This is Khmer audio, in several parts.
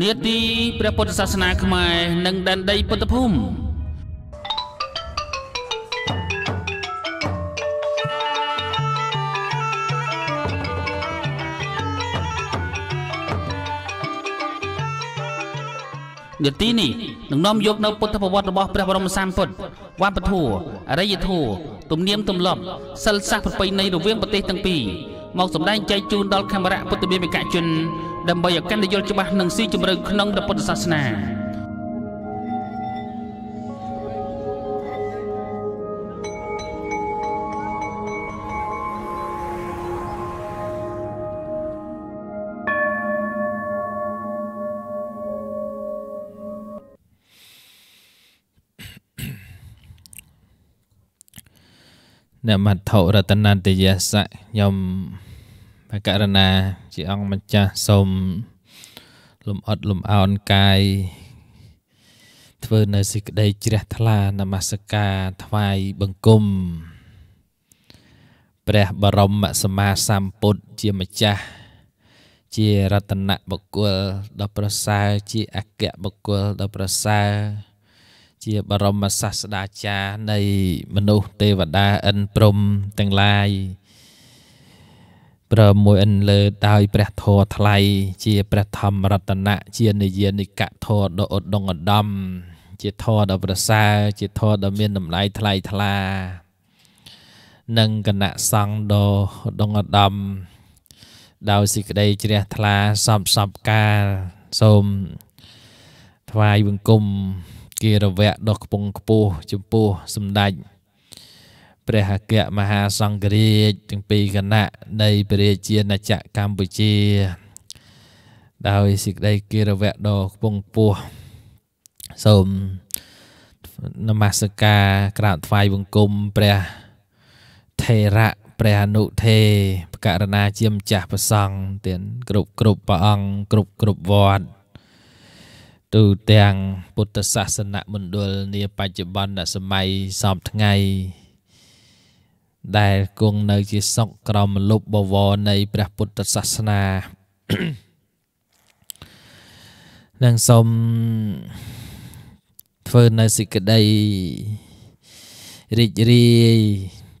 នេតិព្រះពុទ្ធសាសនាខ្មែរ និងដែនដីពុទ្ធភូមិនេតិនេះនឹងនាំយកនៅពុទ្ធប្រវត្តិរបស់ព្រះបរមសម្ពុទ្ធវប្បធម៌អរិយធម៌ទំនៀមទម្លាប់សិលសាស្ត្រប្រពៃណីរវាងប្រទេសទាំងពីរមកសម្ដែងចែកជូនដល់ខេមរៈពុទ្ធមានវិកជនដើម្បីឲ្យកាន់តែយល់ច្បាស់និងស៊ីជម្រៅក្នុងព្រះពុទ្ធសាសនានមត្ថរតនន្តយសៈខ្ញុំករណាជាអង្គម្ចាស់សូមលំអិតលំអោនកាយធ្វើនៅសេចក្តីជ្រះថ្លានមស្ការ ថ្វាយបង្គំព្រះបរមសម្មាសម្ពុទ្ធជាម្ចាស់ជារតនបុគ្គលដ៏ប្រសើរជាអគ្គបុគ្គលដ៏ប្រសើរជាបរមសាស្ត្រាចារ្យនៃមនុស្សទេវតាអិនព្រំទាំងឡាយព្រម1អិនលើដោយព្រះធរថ្លៃ ជាព្រះធម្មរតនៈជានិយានិកៈធរដ៏ឧត្តមឧត្តមជាធរដ៏ប្រសើរជាធរដ៏មាន តម្លៃថ្លៃថ្លានិងគណៈសង្ឃដ៏ដងអដមដោយសេចក្តីជ្រះថ្លាសំសពកាលសូមថ្វាយបង្គំគារវៈដ៏ខ្ពង់ខ្ពស់ចំពោះសម្ដេចព្រះអគ្គមហាសង្ឃរាជទាំងពីរគណៈនៃព្រះរាជាណាចក្រកម្ពុជាដោយសេចក្តីគិរវៈដ៏ខ្ពង់ខ្ពស់សូមនមស្ការក្រាបថ្វាយបង្គំព្រះថេរៈព្រះអនុថេបករណាជាម្ចាស់ប្រសង់ទានគ្រប់គ្រប់ព្រះអង្គគ្រប់គ្រប់វត្តទូទាំងពុទ្ធសាសនមណ្ឌលនាបច្ចុប្បន្នសម័យសពថ្ងៃដែលគង់នៅជាសុខក្រោមលុបបវរនៃព្រះពុទ្ធសាសនានឹងសូមធ្វើនៅសេចក្តីរីករាយ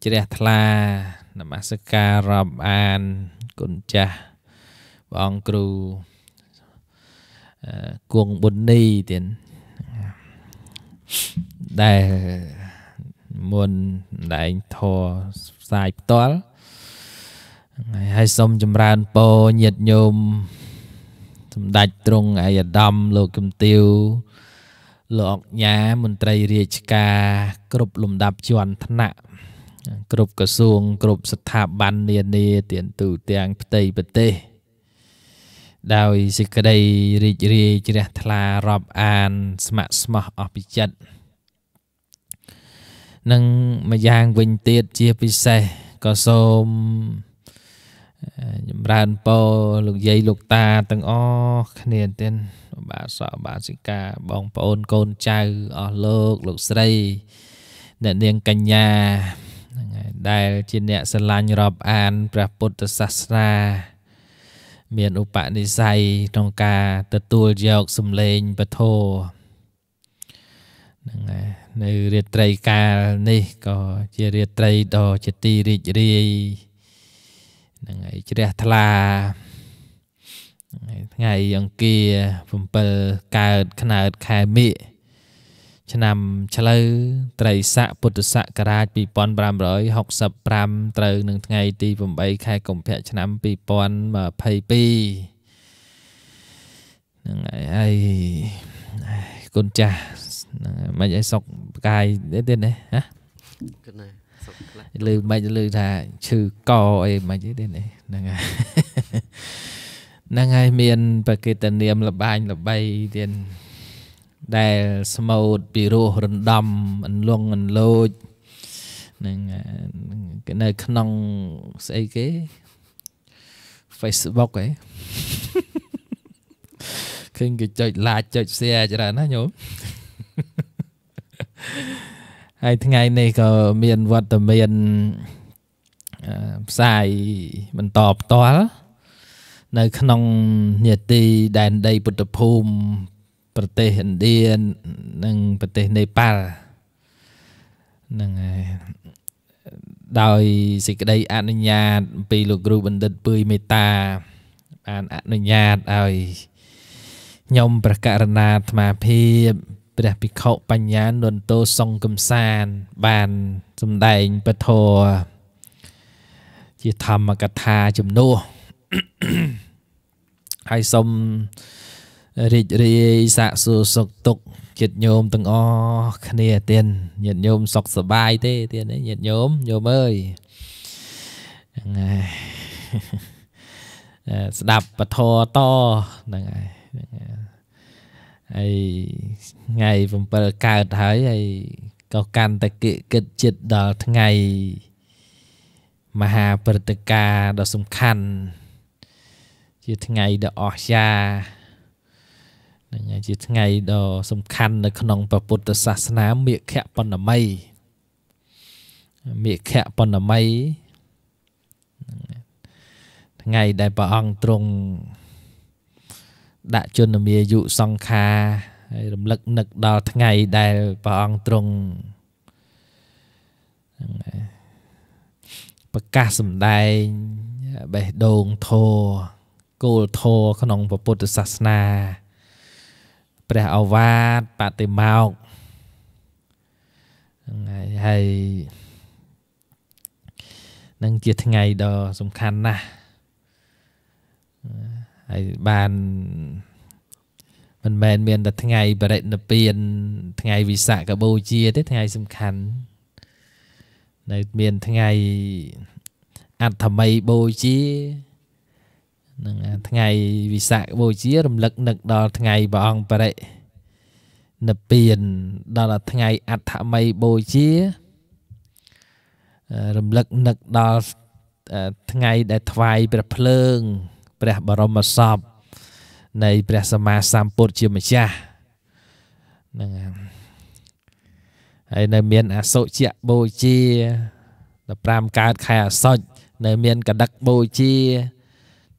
ជ្រះថ្លានមស្ការរាប់អាន គុណចាស់ព្រះអង្គគ្រូគង់ប៊ុននីទៀតដែលមុនម្លែងធរផ្សាយផ្ទាល់ហើយហើយសូមចម្រើនពរញាតញោមសម្ដេចទ្រង់ឯអាដាមលោកគំទាវលោកអញ្ញាមន្ត្រីរាជការ គ្រប់លំដាប់ជាន់ថ្នាក់គ្រប់ក្រសួងគ្រប់ស្ថាប័ននានាទានទូទាំងផ្ទៃប្រទេសដោយសេចក្តីរីករាយជ្រះថ្លារាប់អាន ស្ម័គ្រស្មោះអស់ពីចិត្តនិងម្យ៉ាងវិញទៀតជាពិសេសក៏សូមចម្រើនពរលោកយាយលោកតាទាំងអស់គ្នាទាំងបាទសកបាសិកាបងប្អូនកូនចៅអស់លោកលោកស្រីអ្នកនាងកញ្ញាដែល ជាអ្នកស្រឡាញ់រាប់អានព្រះពុទ្ធសាសនាមានឧបនិស្ស័យក្នុងការ ទទួលយកសំឡេងពធហ្នឹងហើយនៅរាត្រីកាលនេះក៏ជារាត្រីដ៏ជាទីរីករាយនឹងហើយជ្រះថ្លាថ្ងៃអង្គារ7កើតខ្នើតខែមិញឆ្នាំឆ្លូវត្រីស័កពុទ្ធសករាជ2565ត្រូវនឹងថ្ងៃទី8ខែកុម្ភៈឆ្នាំ2022ហ្នឹងហើយគុណចាស់ហ្នឹងហើយមិនឲ្យសុកប្រកាយទៀតណាហ៎គិតណាសុកខ្លះលើមិនលើថាឈឺកអីមិនទេទៀតណាហ្នឹងហើយហ្នឹងហើយមានប្រកេតនាមលបាញលបីទៀតដែលស្មូតពីរោះរំដំអន្លង់អន្លោចនឹងនៅក្នុងស្អីគេ Facebook ហ៎ឃើញគេចុច like ចុច share ច្រើនណាញោមហើយថ្ងៃនេះក៏មានវត្តមានផ្សាយបន្តផ្ទាល់នៅក្នុងនេតិដែនដីពុទ្ធភូមិប្រទេសឥណ្ឌានិងប្រទេសនេប៉ាល់នឹងដោយសេចក្តីអនុញ្ញាតពីលោកគ្រូបណ្ឌិតពឿយមេតា បានអនុញ្ញាតឲ្យខ្ញុំប្រកករណាអាត្មាភាពព្រះភិក្ខុបញ្ញានន្តោសង្កំសានបានសំដែងពធជាធម្មកថាជំនួសហើយសូមរីករាយសាកសួរសុខទុក្ខចិត្តញោមទាំងអស់គ្នាទៀនញាតិញោមសុខសប្បាយទេទៀនញាតិញោមញោមអើយហ្នឹងហើយស្ដាប់ពធតហ្នឹងហើយហ្នឹងហើយហើយថ្ងៃ7កើតហើយហើយក៏កាន់តែគិតគិតចិត្តដល់ថ្ងៃមហាព្រឹត្តិការណ៍ដ៏សំខាន់ជាថ្ងៃដ៏អស្ចារ្យនឹងជាថ្ងៃដ៏សំខាន់នៅក្នុងព្រះពុទ្ធសាសនាមេខៈបណ្ណមីមេខៈបណ្ណមីថ្ងៃដែលព្រះអង្គទ្រង់ដាក់ជន្មាយុសង្ខាហើយរំលឹកនឹកដល់ថ្ងៃដែលព្រះអង្គទ្រង់ប្រកាសសម្ដែងបេះដូងធម៌គោលធម៌ក្នុងពុទ្ធសាសនាព្រះអវាទបតិមោកថ្ងៃហើយនឹងជាថ្ងៃដ៏សំខាន់ណាស់ហើយបានមិនមែនមានតែថ្ងៃ បរិនិព្វានថ្ងៃវិសាខបូជាទេថ្ងៃសំខាន់នៅមានថ្ងៃអត្ថមីបូជានឹងថ្ងៃវិសាខបូជា រំលឹក នឹកដល់ថ្ងៃព្រះអង្គបរិនិព្វានដល់ថ្ងៃអត្ថមីបូជារំលឹកនឹកដល់ថ្ងៃដែលថ្វាយព្រះភ្លើងព្រះបរមសពនៃព្រះសម្មាសម្ពុទ្ធជាម្ចាស់ហ្នឹងហើយនៅមានអសុជៈបូជា15កើតខែអសុជនៅមានកដឹកបូជា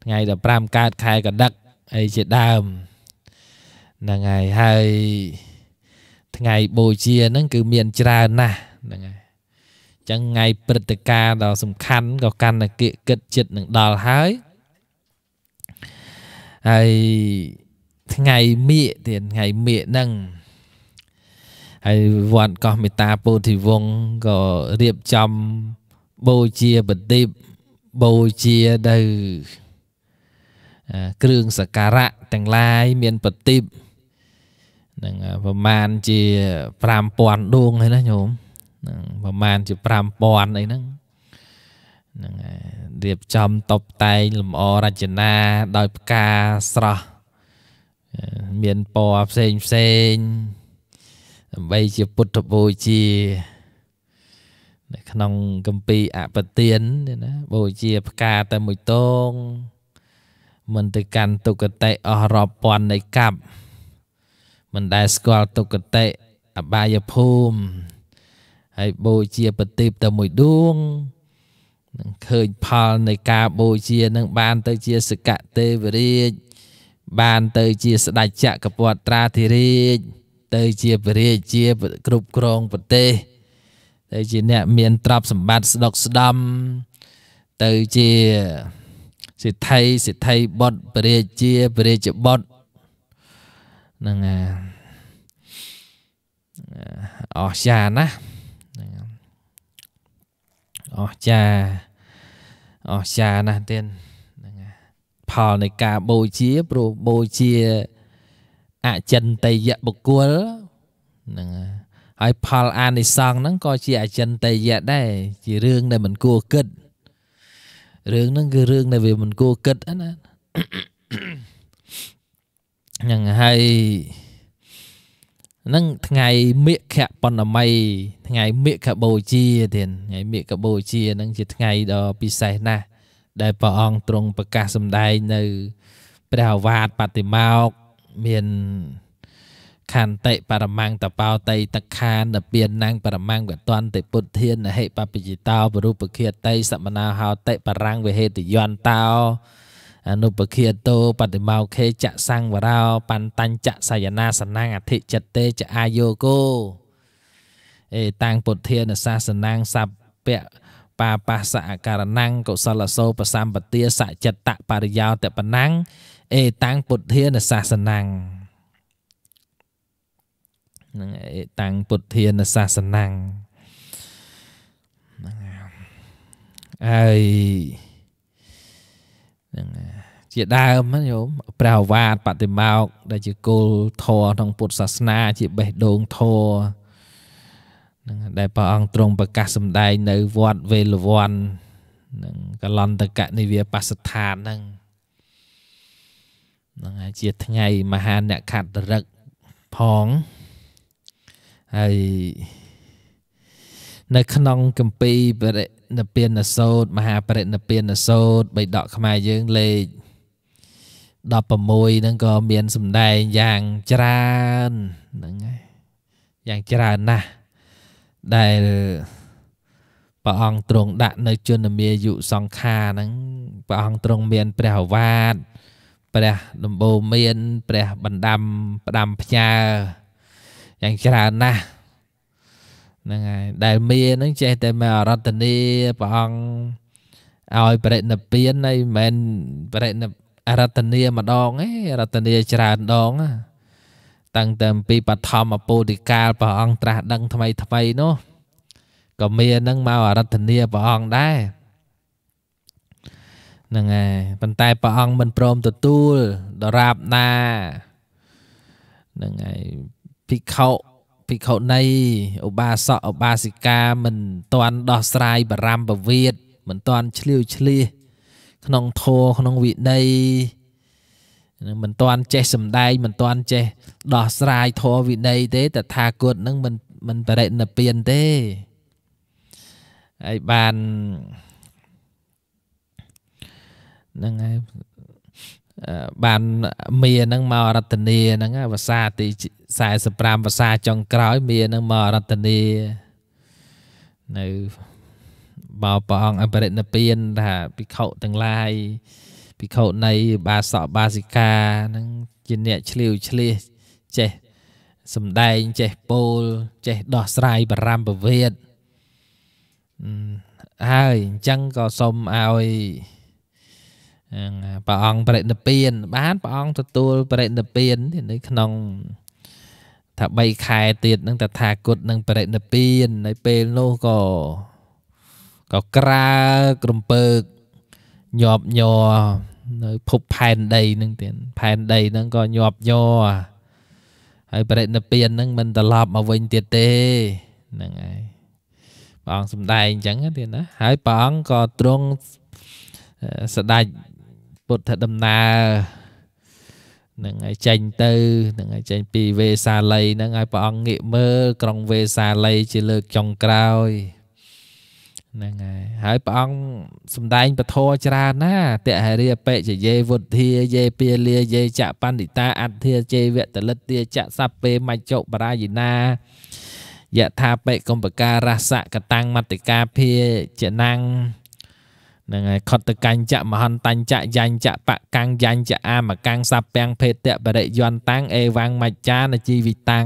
ថ្ងៃ15កើតខែកដឹកអីជាដើមហ្នឹងហើយហើយថ្ងៃបូជាហ្នឹងគឺមានច្រើនណាស់ហ្នឹងហើយចឹងថ្ងៃព្រឹត្តិការណ៍ដ៏សំខាន់ក៏កណ្ណកិគិតចិត្តនឹងដល់ហើយហើយថ្ងៃមៀកទៀតថ្ងៃមៀកហ្នឹងហើយវត្តកោះមេតាពោធិវង្សក៏រៀបចំបូជាបតិបបូជានៅគ្រឿងសក្ការៈទាំងឡាយមានបតិបនឹងប្រមាណជា5000ដួងហើយណាញោមនឹងប្រមាណជា5000អីហ្នឹងហ្នឹងហើយរៀបចំតុបតែងលម្អរចនាដោយផ្កាស្រស់មានពណ៌ផ្សេងផ្សេងដើម្បីជាពុទ្ធបូជានៅក្នុងកម្ពីអបទានណាបូជាផ្កាតែមួយតងមិនទៅកាន់ទុគតិអស់រាប់ពាន់នៃកັບមិនដែលស្គាល់ទុគតិអបាយភូមិហើយបូជាប្រទីបតែមួយដួងនឹងឃើញផលនៃការបូជានឹងបានទៅជាសកទេវរាជបានទៅជាស្ដេចចក្រពត្រាធិរាជទៅជាពរាជជាគ្រប់គ្រងប្រទេស ទៅជាអ្នកមានទ្រព្យសម្បត្តិស្ដុកស្ដំទៅជាសិទ្ធិសិទ្ធិបុត្រពរាជជាពរាជបុត្រនឹងអស្ចារណាស់អស្ចារ្យអស្ចារ្យណាស់ទៀតហ្នឹងផលនៃការបូជាព្រោះបូជាអចិន្តយបុគ្គលហ្នឹងហើយផលអានិសង្ឃហ្នឹងក៏ជាអចិន្តយដែរជារឿងដែលមិនគួរគិតរឿងហ្នឹង គឺរឿងដែលវាមិនគួរគិតណាហ្នឹងហើយហ្នឹងថ្ងៃមិខបណ្ណម័យថ្ងៃមិខបូជាទៀតថ្ងៃមិខបូជាហ្នឹងជាថ្ងៃដ៏ពិសេសណាស់ដែលព្រះអង្គទ្រង់ប្រកាសសម្ដែងនៅព្រះអាវាទបតិមោក មានខន្តិបរមង្គតបោតៃតខានពៀនណាំងបរមង្គកតន្តិពុទ្ធានហិបបពជិតោបរូបគិតៃសមណាហោតិបរាំងវិហេតយន្តោអនុបគិតោបតិមោខេចសង្វរោបន្តញ្ចសយនាសនាំងអធិចិត្តេចអាយោគោអេតាំងពុទ្ធានសាសនាំងសัพពៈបាបាសអការណੰកុសលសោប្រសម្បទាសចិត្តបរិយោតបណੰអេតាំងពុទ្ធានសាសនាំងនឹងអេតាំងពុទ្ធានសាសនាំងហ្នឹងហើយហ្នឹងហើយជាដើមណាយោមព្រះអវាទបតិមោក ដែលជាគោលធរក្នុងពុទ្ធសាសនាជាបេះដូងធរនឹងដែលព្រះអង្គទ្រង់ប្រកាសសម្ដែងនៅវត្តវេលវ័ននឹងកលន្តកនិវាបស្ថានហ្នឹងនឹងជាថ្ងៃមហាអ្នកខត្តរឹកផងហើយនៅក្នុងកម្ពីបរិណិពានសោតមហាបរិណិពានសោតបៃដកខ្មែរយើងលេខ16ហ្នឹងក៏មានសម្ដែងយ៉ាងច្រើនហ្នឹងហើយយ៉ាងច្រើនណាស់ដែលព្រះអង្គទ្រង់ដាក់នៅជនមាយុសង្ខារហ្នឹងព្រះអង្គទ្រង់មានព្រះអវាទព្រះដំបូលមានព្រះបណ្ដាំផ្ដាំផ្ញើយ៉ាងច្រើនណាស់ហ្នឹងហើយដែលមានហ្នឹងចេះតែមកអរតនីព្រះអង្គឲ្យបរិណិព្វានហើយមិនមែនបរិណិព្វានអរតនីម្ដងឯងរតនីច្រើនដងតាំងតែពីបឋមអពោធិកាលព្រះអង្គត្រាស់ដឹងថ្មីថ្មីនោះក៏មាននឹងមកអរតនីព្រះអង្គដែរហ្នឹងហើយប៉ុន្តែព្រះអង្គមិនព្រមទទួលដរាបណាហ្នឹងហើយភិក្ខុភិក្ខុណីឧបាសកឧបាសិកាមិនតន់ដោះស្រាយបារម្ភពវិតមិនតន់ឆ្លៀវឆ្លៀសក្នុងធម៌ក្នុងវិន័យមិនទាន់ចេះសំដែងមិនទាន់ចេះ ដោះស្រាយធម៌វិន័យទេតថាគតនឹងមិនមិនបរិណិព្វានទេហើយបានហ្នឹងហើយបានមីហ្នឹងមករតនីហ្នឹងភាសាទី45ភាសាចុងក្រោយមីហ្នឹងមករតនីនៅបើព្រះអង្គអបរិណពានថាភិក្ខុទាំងឡាយភិក្ខុនៃបាសកបាសិកាហ្នឹងជាអ្នកឆ្លៀវឆ្លៀសចេះសំដែងចេះពោលចេះដោះស្រាយបរំពវេតហើយអញ្ចឹងក៏សូមឲ្យព្រះអង្គបរិនិព្វានបានព្រះអង្គទទួលបរិនិព្វាននៅក្នុង ថា3ខែទៀតនឹងតថាគតនឹងបរិនិព្វាននៅពេលនោះក៏ក៏ក្រើក្រំពើកញាប់ញ័រនៅភពផែនដីហ្នឹងទៀតផែនដីហ្នឹងក៏ញាប់ញ័រហើយបរិណិព្វានហ្នឹងមិនត្រឡប់មកវិញទៀតទេហ្នឹងហើយព្រះអង្គសំដែងអញ្ចឹងទៀតណា ហើយព្រះអង្គក៏ទ្រង់ស្ដេចពុទ្ធដំណើរនឹងឲ្យចេញទៅនឹងឲ្យចេញពីវេសាល័យនឹងឲ្យព្រះអង្គងាកមើលក្រុងវេសាល័យជាលើកចុងក្រោយហ្នឹងហើយហើយព្រះអង្គសំដែងពធច្រើនណាតហេរិអបិជយេវុទ្ធាយេពាលាយេចបណ្ឌិតាអត្ធាជេវតលិទ្ធាចសពេមច្ចុបរាយិណាយថាបិកំបការសៈកតាំងមតិកាភាចណាំងហ្នឹងហើយខតកញ្ចមហន្តញ្ចយញ្ចបកាំងយញ្ចអាមកកាំងសព្ពាំងភេតបរិយន្តាំងអេវាំងមច្ចានជីវិតាំង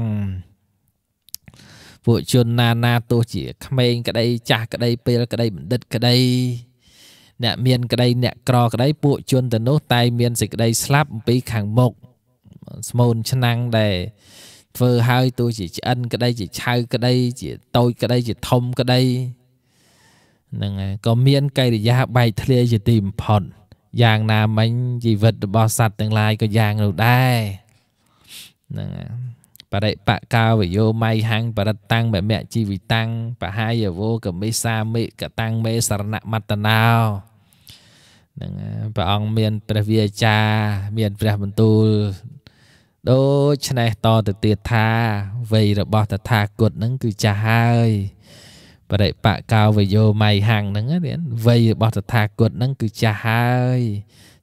ពួកជនណាណាទោះជាក្មេងក្តី ចាស់ក្តីពេលក្តីបណ្ឌិតក្តីអ្នកមានក្តី អ្នកក្រក្តីពួកជនទៅនោះតែ មានសេចក្តីស្លាប់អំពីខាងមុខស្មូនឆ្នាំងដែលធ្វើឲ្យទោះជាឆ្អិនក្តីជាឆៅក្តីជាតូចក្តីជាធំក្តីហ្នឹងហើយក៏មានកិរិយាបែកធ្លាយជាទីបំផុតយ៉ាងណាមិញជីវិតរបស់សត្វទាំងឡាយក៏យ៉ាងនោះដែរហ្នឹងហើយបរិបកាវយោមៃហੰបរិតាំងមមៈជីវិតាំងបហាយវោកមិសាមិកតាំងមេសរណមតនោនឹងព្រះអង្គមានព្រះវាចាមានព្រះបន្ទូល ដូច្នេះតទៅទៀតថាវ័យរបស់តថាគតនឹងគឺចាស់ហើយបរិបកោវយោមៃហាំងហ្នឹងណាវ័យរបស់តថាគតហ្នឹងគឺចាស់ហើយ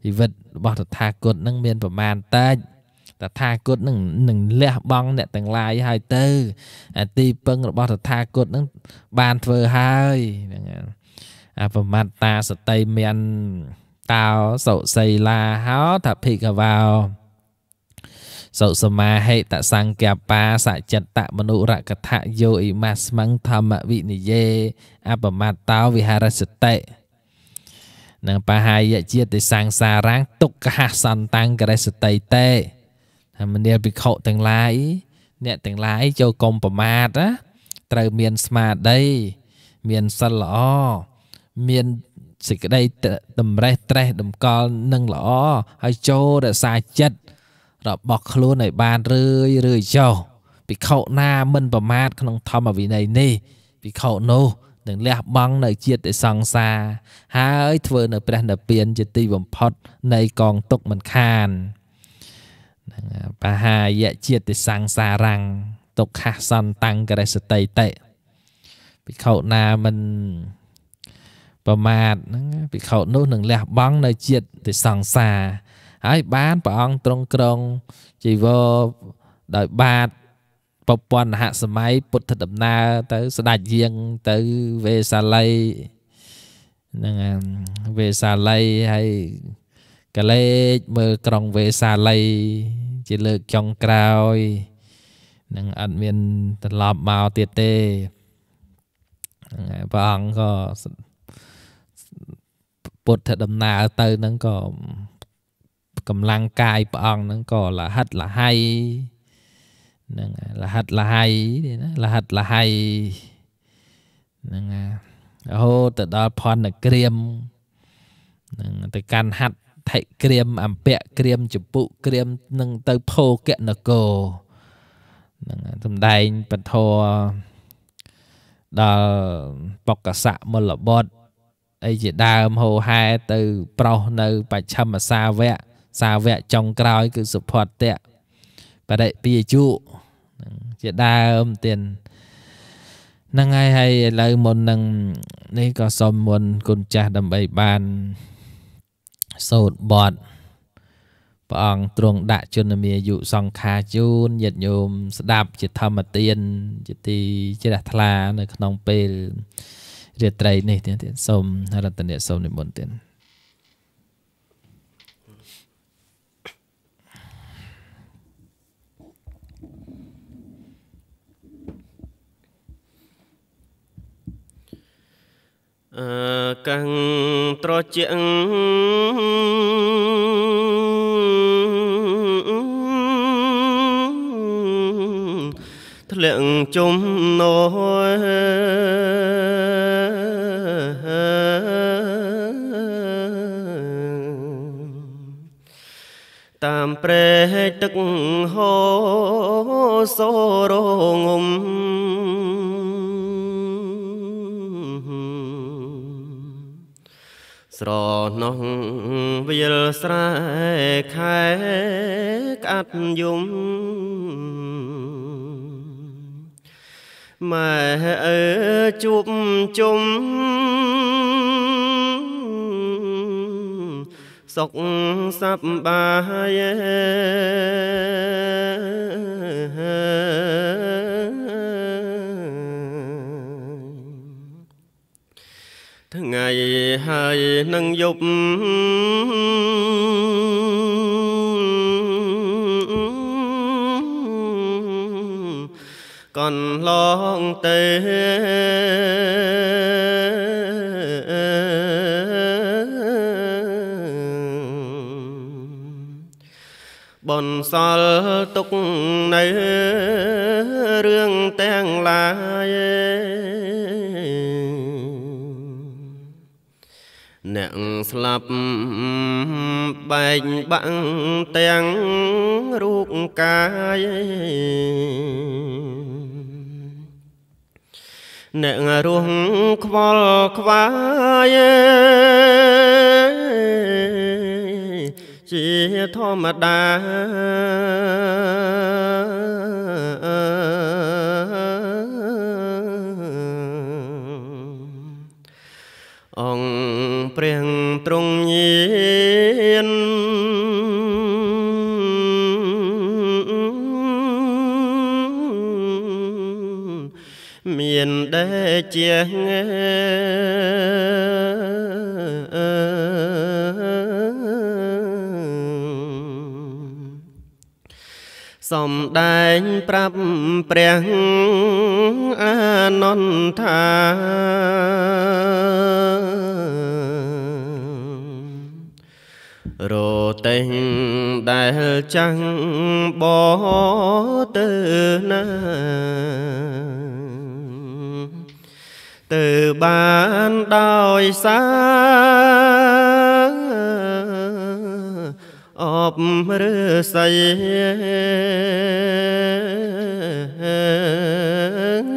ជីវិតរបស់តថាគតហ្នឹងមានប្រមាណតិចតថាគតនឹងនឹងលះបង់អ្នកទាំងឡាយហើយទៅទីពឹងរបស់តថាគតនឹងបានធ្វើហើយហ្នឹងអាប្រមត្តាសតិមានតោសុសីឡាហោថាភិកវោសុសមាហេតសង្កបាសច្ចតមនុរកថយោអ៊ីម៉ាស្មង្ធម្មវិនិយេអបមត្តោវិហារសតិនឹងបហាយជាតិសង្សារាងទុក្ខហសន្តាំងករសតិតេថាមនាលភិក្ខុទាំងឡាយអ្នកទាំងឡាយចូលកុំប្រមាទណាត្រូវមានស្មារតីមានសិលល្អមានសេចក្តីតម្រេះត្រេះតម្កល់នឹងល្អហើយចូលរក្សាចិត្តរបស់ខ្លួនឲ្យបានរឿយរឿយចុះភិក្ខុណាមិនប្រមាទក្នុងធម្មវិន័យនេះភិក្ខុនោះនឹងលះបង់នៅជាតិសង្សារ ហើយ ធ្វើនៅព្រះនិព្វានជាទីបំផុត នៃកងទុកមិនខាន។ហ្នឹងបហាយៈជាតិសង្សារังទុក្ខសន្តังករិសតិតិភិក្ខុណាមិនប្រមាទហ្នឹងភិក្ខុនោះនឹងលះបង់នៅជាតិសង្សារហើយបានព្រះអង្គទ្រង់ក្រងជីវរដោយបាទប្រពន្ធហសម័យពុទ្ធដំណើរទៅស្ដេចយាងទៅវេសាល័យហ្នឹងវេសាល័យហើយកលេចមើលក្រុងវេសាលី ជាលើកចុងក្រោយនឹងអត់មានត្រឡប់មកទៀតទេព្រះអង្គក៏ពុទ្ធដំណើរទៅនឹងក៏កម្លាំងកាយព្រះអង្គនឹងក៏លហិតលហៃនឹងលហិតលហៃទេណាលហិតលហៃនឹងរហូតទៅដល់ផនក្រៀមនឹងទៅកាន់ហាត់ថិក្រាមអំពៈក្រាមចម្ពុក្រាមនឹងទៅភោគនគរនឹងសំដែងបន្ទរដល់បកស័កមលបុត្រអីជាដើមហោហែ ទៅ ប្រោសនៅ បច្ឆមសាវៈសាវៈចុងក្រោយគឺសុផតៈបរិពាជុជាដើមទៀតហ្នឹងហើយហើយឥឡូវមុននឹងនេះក៏សុំមុនគុណចាស់ដើម្បីបានសូត្របទព្រះអង្គទ្រង់ដាក់ជន្មាយុសង្ខាជូនញាតិញោមស្ដាប់ជាធម្មទាន ជាទីជ្រះថ្លា នៅក្នុងពេលរាត្រីនេះទៀតសូមរតនាសូមនិមន្តទៀតកាំងត្រជាងធ្លាក់ជំណោតាមព្រែទឹកហូសូរងំស្រណោះវាលស្រែខែក្អាត់យំម៉ែអើជួបជុំសុខសប្បាយហើយនឹងយប់កន្លងទៅបនសល់ទុកនៅរឿងទាំងឡាយស្លាប់បែកបាំងទាំងរូបកាយអ្នករស់ខ្វល់ខ្វាយជាធម្មតាព្រះទ្រង់ញាណមានដែលជាងើសំដែងប្រាប់ព្រះអានន្ទថារតេញដែលចាំងបទៅណាទៅបានដោយសារអបរស័យ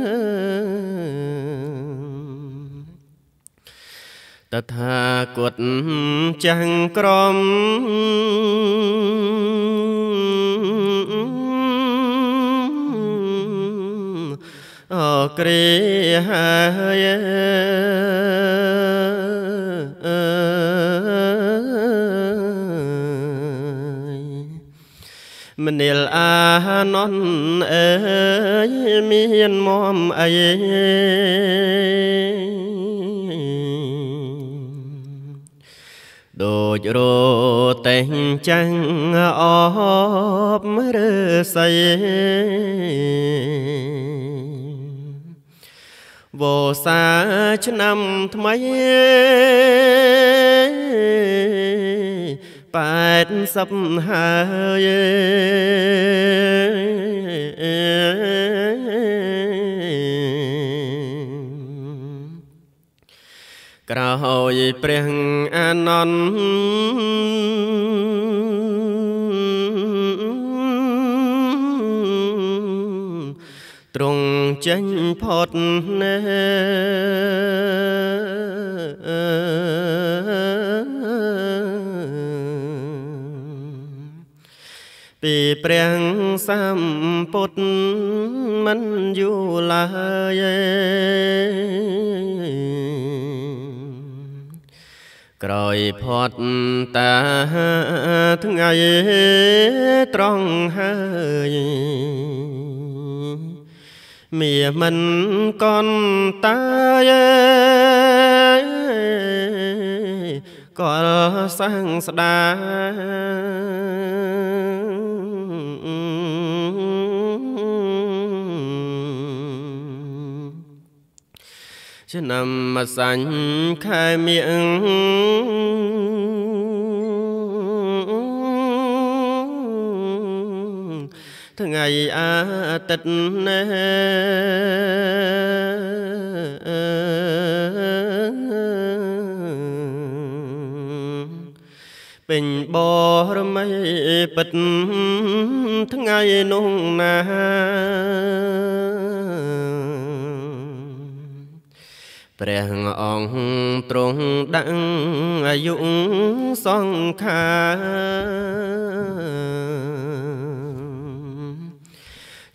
តថាគតចាស់ក្រមអក្រេហើយមនិលអាណនអើយមានមមអីដូចរតេញចាំងអបរស័យវសាឆ្នាំថ្មី80ហើយក្រោយព្រះអានន្ទទ្រង់ចេញផុតណែពីព្រះសម្ពុទ្ធមិនយូរឡើយក្រោយផត់តាថ្ងៃត្រង់ហើយមៀមិនកនតាយកលសាំងស្ដាយឆ្នាំសាញ់ខែមៀងថ្ងៃអាទិត្យណែពេញបរមីពិតថ្ងៃនោះណាព្រះអង្គទ្រង់ដឹងអាយុសង្ខា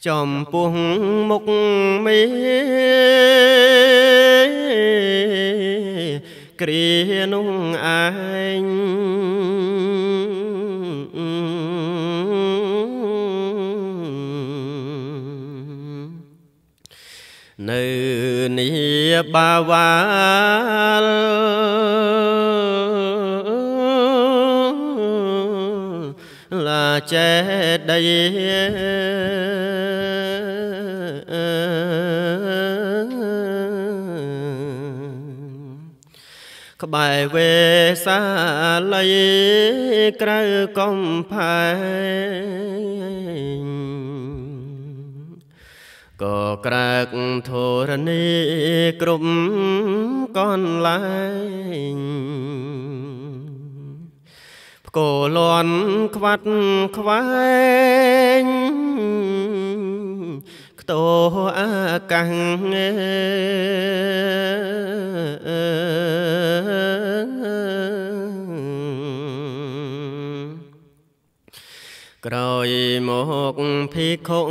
ចំពោះមុខមេគ្រានោះឯងនីបាវាលលាចេដីក្បែរវេសាល័យក្រៅកំផែងក៏ក្រើកធរណីគ្រប់កនលែងផ្គលន់ខ្វាត់ខ្វែងខ្ទោអាកាសអឺក្រោយមកភិក្ខុ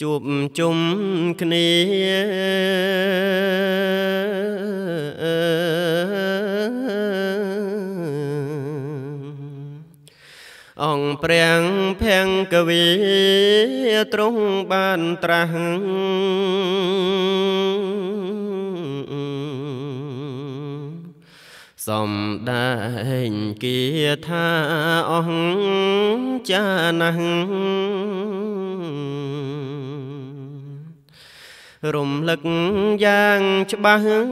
ជួបជុំគ្នា អង្គព្រាំងភាំងកវីទ្រង់បានត្រាស់សំដែងគាថាអស់ចាណាស់រំលឹកយ៉ាងច្បាស់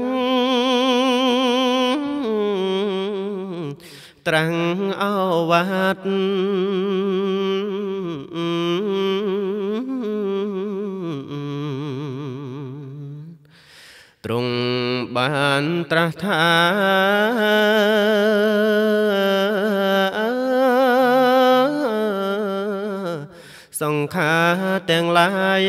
ត្រាំងអវត្តទ្រង់បានត្រាស់ថាសង្ខារទាំងឡាយ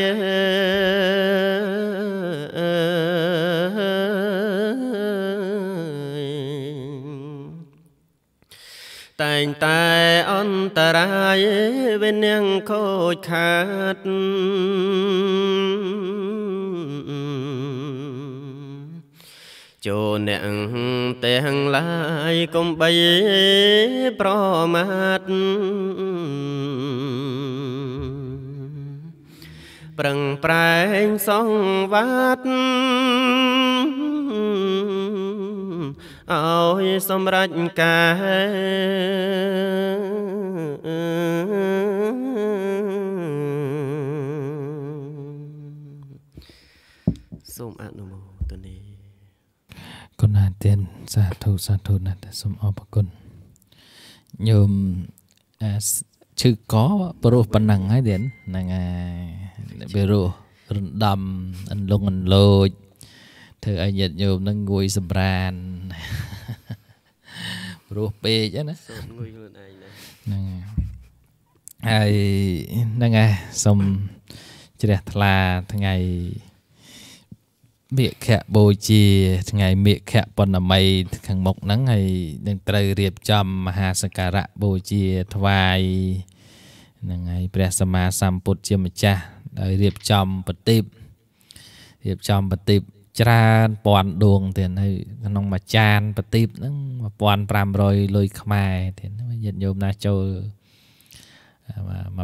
តែងតែអន្តរាយវិញ្ញាណខូចខាតចូលអ្នកទាំងឡាយកុំបីប្រមាទប្រឹងប្រែងសងវាត់អើយសម្រេចកែគុណណាស់ទានសាធុសាធុណាស់សូមអរគុណញោមអាឈឺកព្រោះប៉ុណ្ណឹងហើយទៀតហ្នឹងហើយវារស់រំដំអន្លងអន្លោចធ្វើឲ្យញាតិញោមនឹងងួយសម្រានព្រោះពេកណាសូមងួយខ្លួនឯងហ្នឹងហើយហ្នឹងហើយសូមជ្រះថ្លាថ្ងៃមៀកខបូជា ថ្ងៃមៀកខប៉ុណ្ណមីខាងមុខហ្នឹងហើយនឹងត្រូវរៀបចំមហាសក្ការៈបូជាថ្វាយហ្នឹងហើយព្រះសម្មាសម្ពុទ្ធជាម្ចាស់ដោយរៀបចំបតិបរៀបចំបតិបច្រើនពាន់ដួងទៀតហើយក្នុងមួយចានបតិបហ្នឹង1500លុយខ្មែរទៀតញាតិញោមណាចូល1000ប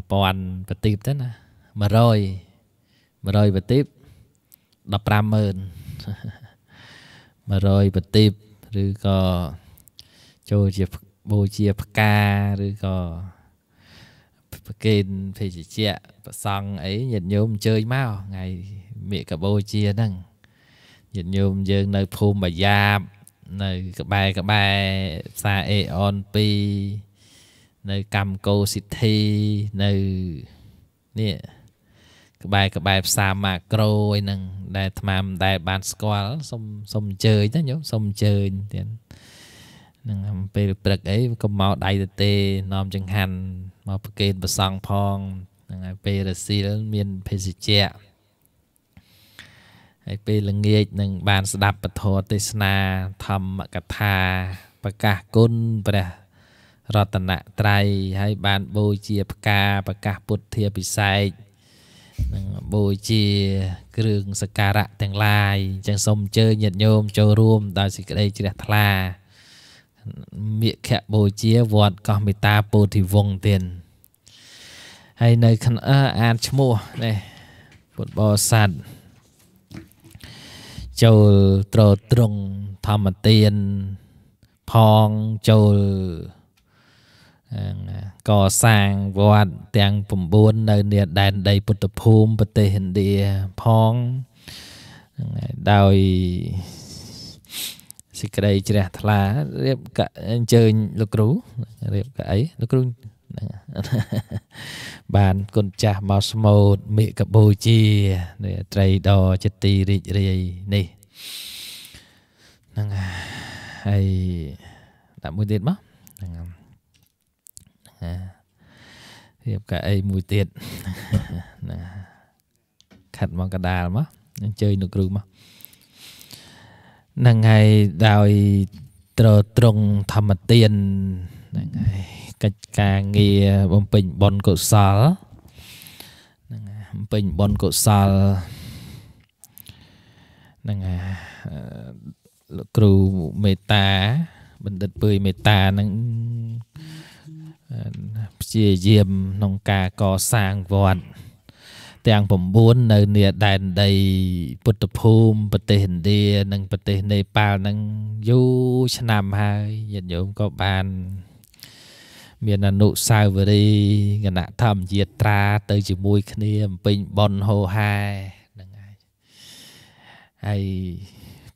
តិបទៅណា100 100បតិប150,000 100ប្រទីបឬក៏ចូលជាបូជាផ្កាឬក៏ប្រគេនភេសជ្ជៈប្រសង់អីញាតិញោមអញ្ជើញមកថ្ងៃមេកបូជាហ្នឹងញាតិញោមយើងនៅភូមិបាយ៉ាបនៅក្បែរក្បែរផ្សារអេអន2នៅកម្មកោស៊ីធីនៅនេះក្បែរក្បែរផ្សារម៉ាក្រូឯហ្នឹងដែលអាត្មាមិនដែលបានស្គាល់សូមសូមអញ្ជើញណាញោមសូមអញ្ជើញទៀតនឹងពេលព្រឹកអីក៏មកដៃទៅទេនាំចង្ហាន់មកប្រគេនប្រសង់ផងហ្នឹងហើយពេលរសៀលមានភេសជ្ជៈហើយពេលល្ងាចនឹងបាន ស្ដាប់ពធទេសនា ធម្មកថាប្រកាសគុណព្រះរតនត្រ័យហើយបានបូជាផ្កាប្រកាសពុទ្ធាពិសេសនឹងបូជាគ្រឿងសក្ការៈទាំងឡាយអញ្ចឹងសូមអញ្ជើញញាតិញោមចូលរួមដោយសេចក្តីជ្រះថ្លាមិខៈបូជាវត្តកោះមេតាពោធិវង្សទៀតហើយនៅក្នុងអានឈ្មោះនេះពុទ្ធបរិស័ទចូលត្រត្រង់ធម្មទាន ផងចូលកសាងវត្តទាំង9នៅនាដែនដីពុទ្ធភូមិប្រទេសឥណ្ឌាផងដោយសេចក្តីជ្រះថ្លារៀបអញ្ជើញលោកគ្រូរៀបកអីលោកគ្រូបានគុណចាស់មកស្មូតមេកបូជានៃត្រីដរចិត្តទីរីករាយនេះហ្នឹងហើយដាក់មួយទៀតមកហ្នឹងរៀបកៅអីមួយទៀតណាខិតមកកដាលមកអញ្ជើញលោកគ្រូមកហ្នឹងហើយដោយត្រត្រង់ធម្មទានហ្នឹងហើយកិច្ចការងារបំពេញបុណ្យកុសលហ្នឹងហើយបំពេញបុណ្យកុសលហ្នឹងហើយលោកគ្រូមេតាបណ្ឌិតពឿយមេតាហ្នឹងព្យាយាមក្នុងការកសាងវត្តទាំង9នៅនីដែនដីពុទ្ធភូមិប្រទេសឥណ្ឌានិងប្រទេសនេប៉ាល់ហ្នឹងយូរឆ្នាំហើយញាតិញោមក៏បាន មានអនុសាវរីយ៍គណៈធម្មយាត្រាទៅជាមួយគ្នាបំពេញប៉ុនហោហែហ្នឹងហើយហើយ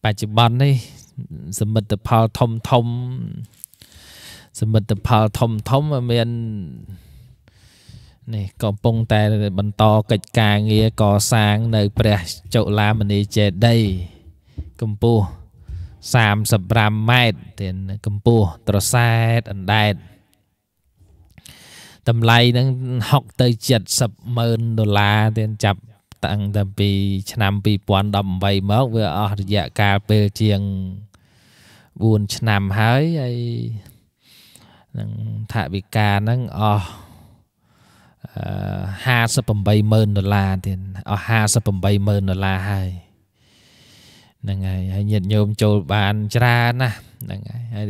បច្ចុប្បន្ននេះ សមិទ្ធផលធំធំសមិទ្ធផលធំធំមាននេះកំពុងតែបន្តកិច្ចការងារកសាង នៅព្រះចុលាមនីចេតីកម្ពស់35ម៉ែត្រទានកម្ពស់ត្រសែតអណ្ដែតតម្លៃហ្នឹង60ទៅ70ម៉ឺនដុល្លារទានចាប់តាំងតាំងពី ឆ្នាំ2018មកវាអស់រយៈកាលពេលជាង4ឆ្នាំហើយហើយនឹងថវិកាហ្នឹងអស់580,000ដុល្លារទៀតអស់580,000ដុល្លារហើយហ្នឹងហើយហើយញាតិញោមចូលបានច្រើនណាស់ហ្នឹងហើយហើយ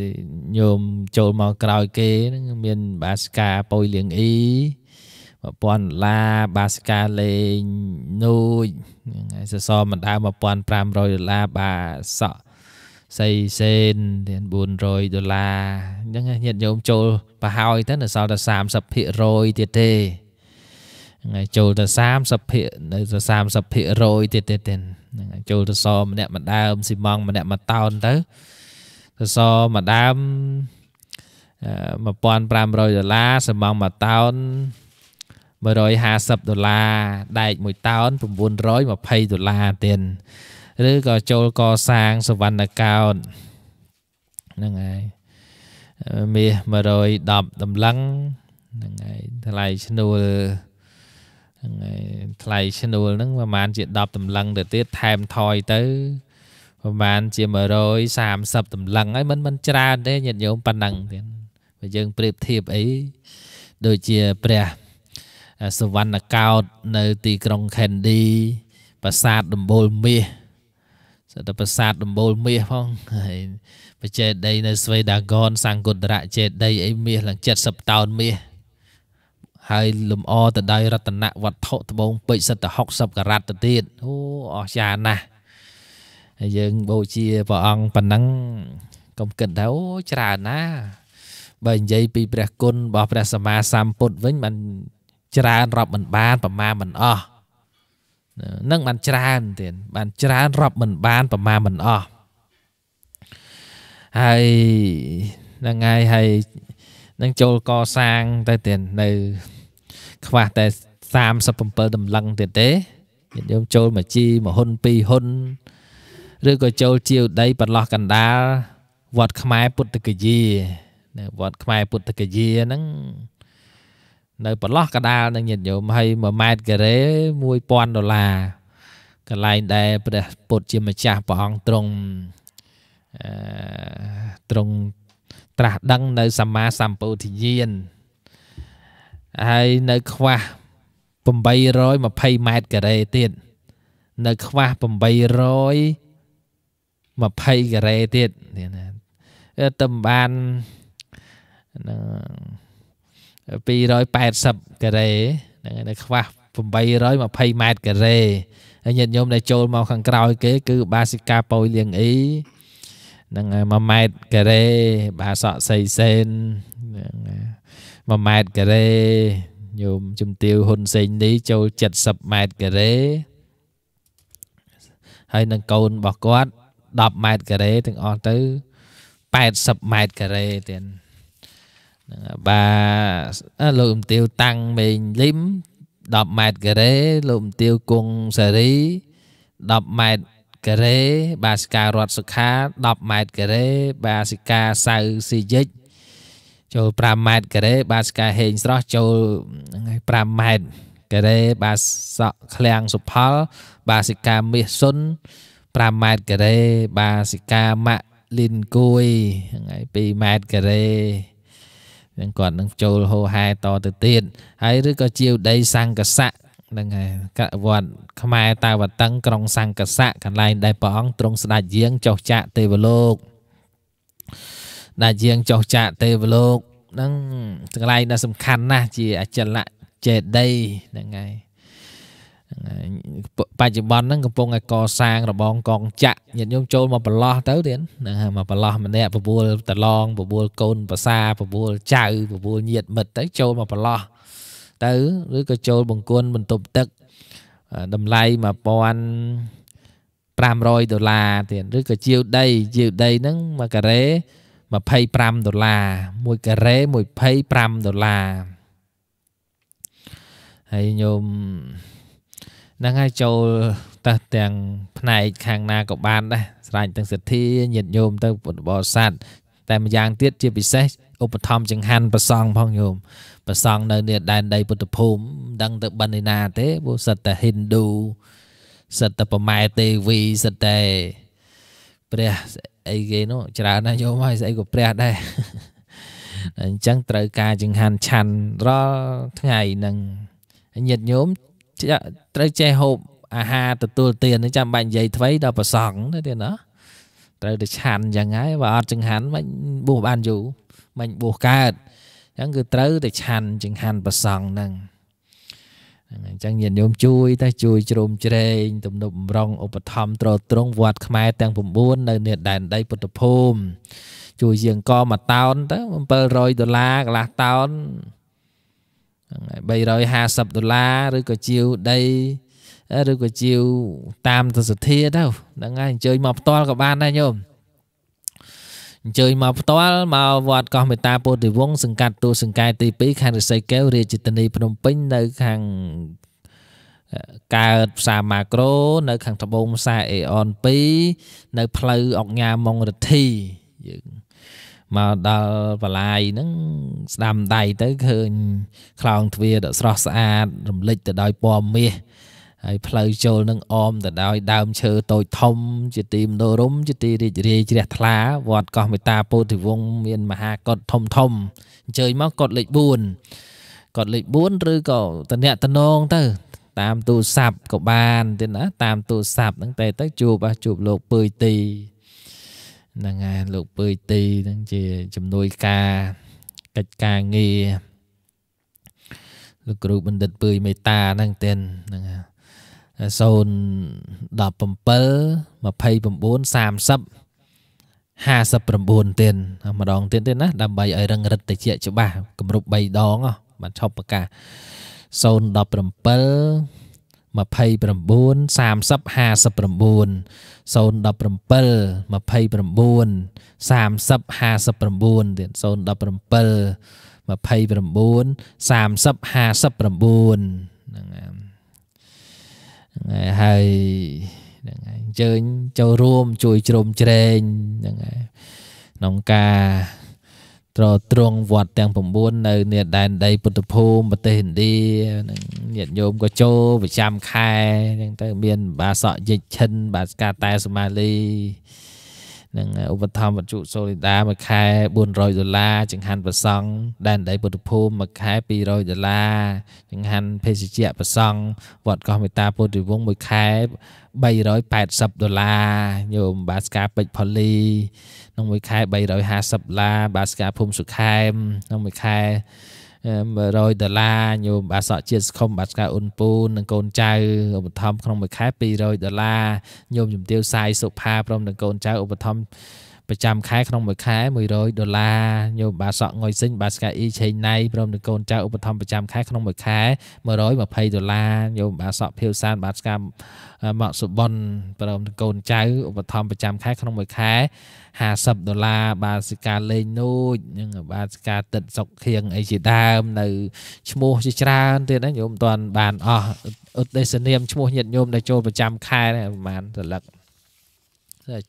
ញោមចូលមកក្រោយគេហ្នឹងមាន បាសកាប៉ុយលៀងអ៊ី1000ដុល្លារបាសកាលេងនូយហ្នឹងហើយសសរមិនដើម1500ដុល្លារបាសក់សីសេនទាន400ដុល្លារអញ្ចឹងញាតិញោមចូលប្រហើយទៅនៅសល់តែ30%ទៀតទេថ្ងៃចូលទៅ30ភាគនៅទៅ30ភាគរយទៀតទៀតហ្នឹងចូលទៅសម្នាក់ម្ដើមស៊ីម៉ងម្នាក់មកតោនទៅទៅសម្ដើម1500ដុល្លារស៊ីម៉ងមកតោន150ដុល្លារដែក1តោន920ដុល្លារទៀតឬក៏ចូលកសាងសវណ្ណកោដហ្នឹងហើយមាស110តម្លឹងហ្នឹងហើយថ្លៃឈ្នួលហ្នឹងហើយថ្លៃឈ្នួលហ្នឹងប្រហែលជា10តម្លឹងទៅទៀតថែមថយទៅ ប្រហែលជា130តម្លឹងហើយមិនមិនច្រើនទេញាតិញោមប៉ុណ្ណឹងទៀតបើយើងប្រៀបធៀបអីដូចជាព្រះសវណ្ណកោដនៅទីក្រុងខេនឌីប្រាសាទដំបូលមាសតែប្រាសាទដំបូលមាសផងហើយបច្ចេដីនៅស្វេដាហ្គនសង្គុត្រៈចេដីអីមាសឡើង70តោនមាសហើយលំអទៅដោយរតនវត្ថុត្បូងពេជ្រសិត60ការ៉ាត់ទៅទៀតអូអស្ចារ្យណាស់ហើយយើងបូជាព្រះអង្គប៉ុណ្ណឹងកុំគិតថាអូច្រើនណាបើនិយាយពី ព្រះគុណរបស់ព្រះសម្មាសម្ពុទ្ធវិញมันច្រើនរាប់មិនបាន ប្រមាណមិនអស់នឹងបានច្រើនទៀតបានច្រើនរាប់មិនបាន ប្រមាណមិនអស់ហើយហ្នឹងហើយហើយនឹងចូលកសាងទៅទៀតនៅខ្វះតែ37តម្លឹងទៀតទេញាតិញោមចូលមកជីមហ៊ុន2ហ៊ុនឬក៏ចូលជាវដីបន្លោះកណ្ដាលវត្តខ្មែរពុទ្ធគយានៅវត្តខ្មែរពុទ្ធគយាហ្នឹងនៅប្រឡោះកដាលនឹងញាតិញោមហើយ1ម៉ែត្រការ៉េ1000ដុល្លារកន្លែងដែលព្រះពុទ្ធជាម្ចាស់ព្រះអង្គទ្រង់អឺទ្រង់ត្រាស់ដឹងនៅ សម្មាសម្ពោធិញ្ញាណហើយនៅខ្វះ820ម៉ែត្រការ៉េទៀតនៅខ្វះ820ការ៉េទៀតទៀតណាទៅបានហ្នឹង280ការ៉េហ្នឹងហើយខ្វះ820ម៉ែត្រការ៉េហើយញាតិញោមដែលចូលមកខាងក្រោយ គេគឺបាសិកាប៉ោយលៀងអ៊ីហ្នឹងហើយ1ម៉ែត្រការ៉េបាសក់សីសេនហ្នឹងហើយ1ម៉ែត្រការ៉េញោមជំទាវហ៊ុនសេងនេះចូល70ម៉ែត្រការ៉េហើយនឹងកូនរបស់គាត់10ម៉ែត្រការ៉េទាំងអស់ទៅ80ម៉ែត្រការ៉េទៀតហ្នឹងបាទលោកអំទាវតាំងមេងលឹម10ម៉ែត្រការ៉េលោកអំទាវគង់សារី10ម៉ែត្រការ៉េបាសិការតសុខា10ម៉ែត្រការ៉េបាសិកាសៅស៊ីយិចចូល5ម៉ែត្រការ៉េបាសិកាហេងស្រស់ចូល5ម៉ែត្រការ៉េបាសក់ឃ្លាំងសុផល បាសិកាមាសសុន5ម៉ែត្រការ៉េបាសិកាម៉ាក់លីនគួយហ្នឹងហើយ2ម៉ែត្រការ៉េនឹងគាត់នឹងចូលហោហែតទៅទៀតហើយឬក៏ជាវដីសង្កស័កនឹងហើយកវត្តខ្មែរតាវតឹងក្រុងសង្កស័កកន្លែងដែលព្រះអង្គទ្រង់ស្ដេចយាងចុះចាកទេវលោកដែលយាងចុះចាកទេវលោកនឹងកន្លែងដែលសំខាន់ណាស់ជាអចលៈចេតីហ្នឹងហើយបច្ចុប្បន្នហ្នឹងកំពុងតែកសាងរបងកងចាក់ញាតិញោមចូលមកប្រឡោះទៅទៀតហ្នឹងហើយមកប្រឡោះម្នាក់បបួលតឡងបបួលកូនប្រសាបបួលចៅបបួលញាតិមិត្តទៅចូលមកប្រឡោះទៅឬក៏ចូលបង្គន់បន្ទប់ទឹកតម្លៃ1500ដុល្លារទៀតឬក៏ជាវដីជាវដីហ្នឹង1ការ៉េ25ដុល្លារ1ការ៉េ25ដុល្លារហើយញោមហ្នឹងហើយចូលតើទាំងផ្នែកខាងណាក៏បានដែរស្រាញ់ទាំងសទ្ធាញាតិញោមទៅពុទ្ធបរិស័ទតែម្យ៉ាងទៀតជាពិសេសឧបត្ថម្ភចង្ហាន់ប្រសង់ផងញោមប្រសង់នៅនេះដែនដីពុទ្ធភូមិដឹងទៅបណ្ឌិណាទេព្រោះសិតតែ Hindu សិតតែប្រម៉ែទេវីសិតតែព្រះអីគេនោះច្រើនណាស់ញោមហើយស្អីក៏ព្រះដែរអញ្ចឹងត្រូវការចង្ហាន់ឆាន់រាល់ថ្ងៃនឹងញាតិញោមត្រូវចេះហូបអាហារទទួលទានចាំបាច់និយាយថ្មីដល់ប្រសង់ទៅទៀតណាត្រូវតែឆាន់យ៉ាងហើយបើអត់ចង្ហាន់មិនបួសបានយូរមិនបួសកើតអញ្ចឹងគឺត្រូវតែឆាន់ចង្ហាន់ប្រសង់ហ្នឹងអញ្ចឹងញាតិញោមជួយតែជួយជ្រោមជ្រែងទំនុកបំរុងឧបត្ថម្ភត្រត្រង់វត្តខ្មែរទាំង9នៅនេដែនដីពុទ្ធភូមិជួយជាងកមកតោនទៅ700ដុល្លារកន្លះតោន350ដុល្លារឬក៏ជាវដីឬក៏ជាវតាមទស្សធាទៅហ្នឹងហើយអញ្ជើញមកផ្ទាល់ក៏បានដែរញោមអញ្ជើញមកផ្ទាល់មកវត្តកោះមេតាពោធិវង្សសង្កាត់ទូសង្កែ ទី2ខេត្តរិស័យកែវរាជធានីភ្នំពេញនៅខាងកើតផ្សារម៉ាក្រូ នៅ ខាងត្បូងផ្សារអេអន2នៅផ្លូវអង្គញាម៉ងរទ្ធីយើងមកដល់បលាយហ្នឹងស្ដាំដៃទៅឃើញខ្លោងទ្វារដ៏ស្រស់ស្អាតរំលេចទៅដោយពណ៌មាសហើយផ្លូវចូលនឹងអមទៅដោយដើមឈើតូចធំជាទីមនោរមជាទីរីករាយជ្រះថ្លាវត្តកោះមេតាពោធិវង្សមាន មហាកុដធំធំអញ្ជើញមកកុដលេខ4កុដលេខ4ឬក៏តំណាក់តំណងទៅ តាមទូរស័ព្ទក៏បានទេណាតាមទូរស័ព្ទហ្នឹងតែទៅជួបជួបលោកពើទីហ្នឹងហើយលោកពើទីហ្នឹងជាជំនួយការកិច្ចការងារលោកគ្រូបណ្ឌិតពើមេតាហ្នឹងទេហ្នឹងហើយ017 29 30 59ទៀនម្ដងទៀតទេណា ដើម្បីឲ្យរឹងរិតតិចច្បាស់គម្រប់3ដងបាទឈប់ប្រកាស017 29 30 59 017 29 30 59ទៀត017 29 30 59ហ្នឹងហើយហើយហ្នឹងហើយអញ្ជើញចូលរួមជួយជ្រោមជ្រែងហ្នឹងហើយក្នុងការត្រត្រង់វត្តទាំង9នៅនាដែនដីពុទ្ធភូមិប្រទេសឥណ្ឌានឹងញាតិញោមក៏ចូលប្រចាំខែអញ្ចឹងទៅមាន បាសកយិច្ឆិន បាសកាតែសូម៉ាលីនឹងឧបត្ថម្ភវត្ថុសូលីដាមួយខែ400ដុល្លារចង្ហាន់ប្រសង់ដែនដីពុទ្ធភូមិមួយខែ200ដុល្លារចង្ហាន់ភេសជ្ជៈប្រសង់វត្តកោះមេតាពុទ្ធវង្សមួយខែ380ដុល្លារញោមបាសកាពេជ្រផលីក្នុងមួយខែ350ដុល្លារបាសកាភូមិសុខែមក្នុងមួយខែ100ដុល្លារញោមបាសក់ជាតិសខុមបាសកាអ៊ុនពូននិងកូនចៅឧបត្ថម្ភក្នុងមួយខែ200ដុល្លារញោមជំទាវសាយសុផាព្រមនឹងកូនចៅឧបត្ថម្ភប្រចាំខែក្នុងមួយខែ100ដុល្លារញោមបាសក់ងុយសិញបាស្កាអ៊ីឆេងណៃព្រមនឹងកូនចៅឧបត្ថម្ភប្រចាំខែក្នុងមួយខែ120ដុល្លារញោមបាសក់ភៀវសានបាស្កាម៉ាក់សុបុនព្រមនឹងកូនចៅឧបត្ថម្ភប្រចាំខែក្នុងមួយខែ50ដុល្លារបាសិកាលេងនូចនឹងបាសិកាទឹកសុកខៀងអីជាដើមនៅឈ្មោះជាច្រើនទៀតណាញោមមិនទាន់បានអស់ឧទ្ទេសនាមឈ្មោះញាតិញោមដែលចូលប្រចាំខែហ្នឹងប្រហែលរលឹក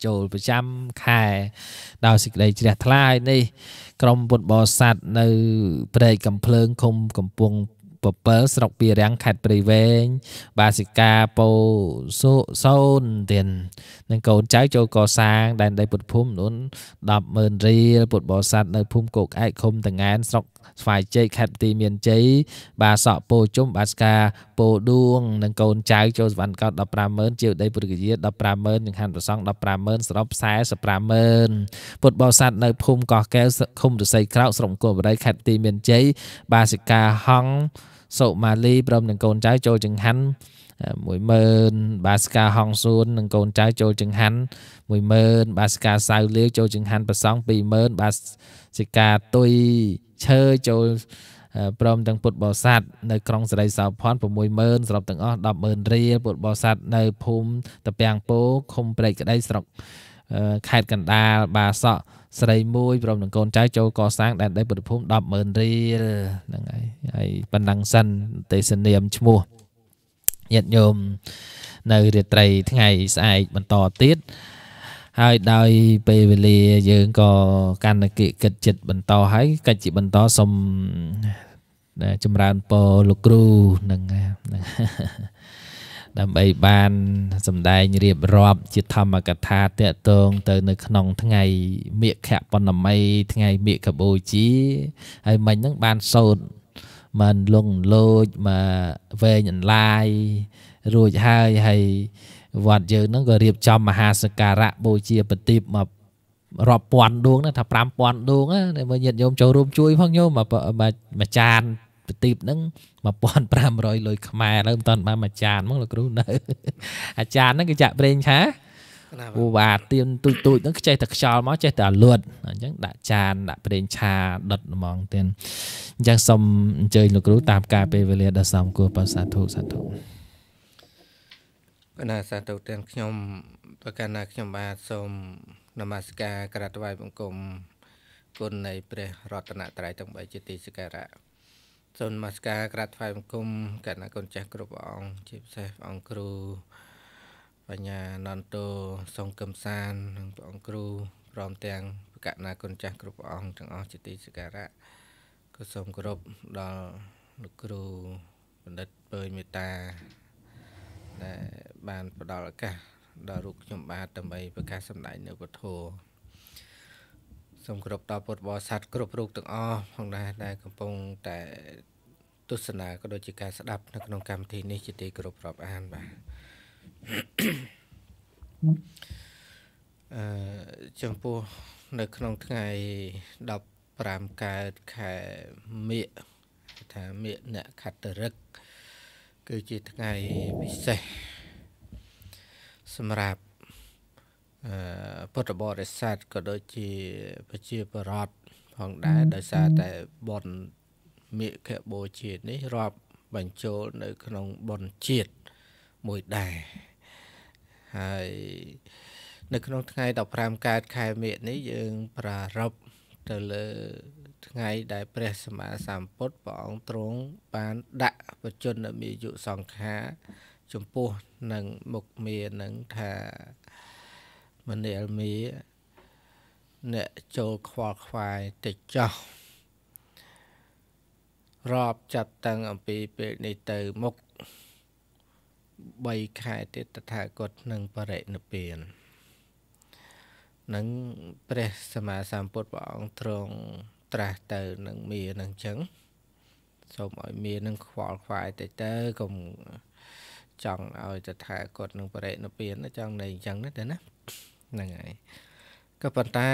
ចូលប្រចាំខែដោយសេចក្តីជ្រះថ្លាហើយនេះ ក្រុមពុទ្ធបរិស័ទនៅព្រែកកំភ្លើងឃុំកំពង់7ស្រុកពីរាំងខេត្តព្រៃវែងបាសិកាពោសុសូនទៀននិងកូនចៅចូលកសាងដែនដីពុទ្ធភូមិនោះ100,000រៀលពុទ្ធបរិស័ទនៅភូមិគោកឯកឃុំតង្ងែនស្រុកស្វាយជ័យខេត្តទីមានជ័យបាទសក់ពោជុំបាទស្កាពោដួងនិងកូនចៅចូលសវណ្ណកោត150,000ជាវដីពុទ្ធគយា150,000ចង្ហាន់ប្រសង់150,000សរុប450,000ពុទ្ធបរិស័ទនៅភូមិកោះកែវឃុំរស័យក្រោកស្រុកគោបរិយខេត្តទីមានជ័យបាទសិកាហងសូម៉ាលីព្រមនឹងកូនចៅចូលចង្ហាន់10000បាសកាហងសួននិងកូនចៅចូលចង្ហាន់10000បាសកាសៅលាវចូលចង្ហាន់ប្រសង20000បាសកាទុយឈើចូលព្រមទាំងពុទ្ធបរិស័ទនៅក្រុងសរីសោភ័ណ្ឌ60000សរុបទាំងអស់100000រៀលពុទ្ធបរិស័ទនៅភូមិតាពាំងពោឃុំព្រែកក្តីស្រុកខេត្តកណ្ដាលបាសក់ស្រីមួយព្រមនឹងកូនចៅចូលកសាងដែនដីពុទ្ធភូមិ100000រៀលហ្នឹងហើយហើយបណ្ដឹងសិនទេសនាមឈ្មោះញាតិញោមនៅរាត្រីថ្ងៃស្អែកបន្តទៀតអឺហើយដោយពេលវេលាយើងក៏កាន់តែគិតគិតចិត្តបន្តហើយកិច្ចជាបន្តសូមចម្រើនពរលោកគ្រូនឹងនឹងដើម្បីបានសម្ដែងរៀបរាប់ជាធម្មកថាតកតងទៅនៅក្នុងថ្ងៃមិខៈបណ្ណមីថ្ងៃមិខបូជាហើយមិញហ្នឹងបានសោតមិនលងលោចមកវែងអន្លាយរួចហើយហើយវត្តយើងហ្នឹងក៏រៀបចំមហាសក្ការៈបូជាប្រទីបមករាប់ពាន់ដួង ណាថា5000ដួងណាមើលញាតិញោមចូលរួមជួយ ផងញោមមួយចានប្រទីបហ្នឹង1500លុយខ្មែរឥឡូវមិនតាន់បានមួយចានហ្មងលោកគ្រូនៅអាចារ្យហ្នឹងគេចាក់ប្រេងឆាពូបាទៀនទូចទូចហ្នឹងខ្ចេះតែខ្យល់មកចេះតែលួតអញ្ចឹងដាក់ចានដាក់ប្រេងឆាដុតហ្មងទៀតអញ្ចឹងសូមអញ្ជើញលោកគ្រូតាមការពេលវេលាដ៏សមគួរបាទសាធុសាធុបណ្ដាសាទរទាំងខ្ញុំប្រកាសណា ខ្ញុំបាទសូមនមស្ការក្រាតថ្វាយបង្គំគុណនៃព្រះរតនត្រ័យទាំងបីជាទីសក្ការៈសូមនមស្ការក្រាតថ្វាយបង្គំកណ្ណាគុណចាស់គ្រប់ព្រះអង្គជាពិសេសព្រះអង្គគ្រូបញ្ញានន្តោសង្គមសាននិងព្រះអង្គគ្រូព្រមទាំងប្រកាសណាគុណចាស់គ្រប់ព្រះអង្គទាំងអស់ជាទីសក្ការៈក៏សូមគោរពដល់លោកគ្រូបណ្ឌិតពើមេតាដែលបានផ្ដល់ឱកាស ដល់រូបខ្ញុំបាទដើម្បីប្រកាសសម្ដែងនៅពធសូមគោរពដល់ពុទ្ធបរិស័ទគ្រប់រូបទាំងអស់ផងដែរដែលកំពុង តែទស្សនាក៏ដូចជាការស្ដាប់នៅក្នុងកម្មវិធីនេះជាទីគោរពរាប់អានបាទអឺចំពោះនៅក្នុងថ្ងៃ15កើតខែមិគថាមិគអ្នកខត្តរិទ្ធគឺជាថ្ងៃពិសេសសម្រាប់ពុទ្ធបរិស័ទក៏ដូចជាប្រជាបរតផងដែរដោយសារតែបុណ្យមេឃបូជានេះរាប់បញ្ចូល នៅក្នុងបុណ្យជាតិមួយដែរហើយនៅក្នុងថ្ងៃ15កើតខែមេនេះយើង ប្រារព្ធទៅលើថ្ងៃដែលព្រះសម្មាសម្ពុទ្ធព្រះអង្គទ្រង់បានដាក់បច្ចនមេយុសង្ខារចំពោះនឹងមុខមានឹងថាមនាលមេអ្នកចូលខ្វល់ខ្វាយតិចចោះរອບចាប់តាំងអំពីពេលនេះទៅមុខ3ខែទៀតតថាគតនឹងបរិនិព្វាននឹងព្រះសម្មាសម្ពុទ្ធព្រះអង្គទ្រង់ត្រាស់ទៅនឹងមីនឹងចឹង សូមឲ្យមីនឹងខ្វល់ខ្វាយតិចទៅកុំចង់ឲ្យតថាគតនឹងបរិណិព្វានចង់នៃចឹងណាទៅណាហ្នឹងហើយក៏ប៉ុន្តែ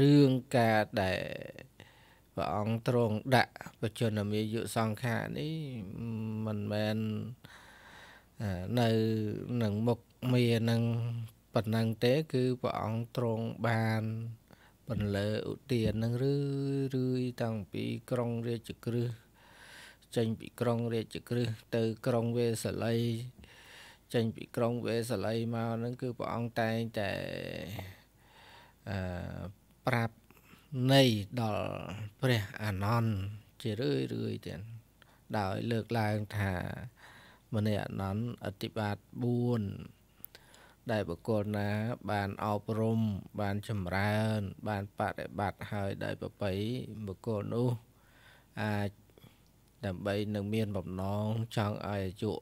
រឿងការដែលព្រះអង្គទ្រង់ដាក់បច្ចនមាយុសង្ខានេះមិនមែននៅនឹងមុខមានឹងប៉ុណ្ណឹងទេគឺព្រះអង្គទ្រង់បានបន្លឺឧទាននឹងឬឬតាំងពីក្រុងរាជក្រឹសចេញពីក្រុងរាជក្រឹសទៅក្រុងវេសាល័យចេញពីក្រុងវេសាល័យមកហ្នឹងគឺព្រះអង្គតែងតែអឺប្រាប់នៃដល់ព្រះអានន្ទជារឿយរឿយទៀតដោយលើកឡើងថាមនីអានន្ទអតិបាទ4ដែលបុគ្គលណាបានអប់រំបានចម្រើន បានបដិបត្តិហើយដោយប្របីបុគ្គលនោះអាចដើម្បីនឹងមានបំណងចង់ឲ្យអាយុ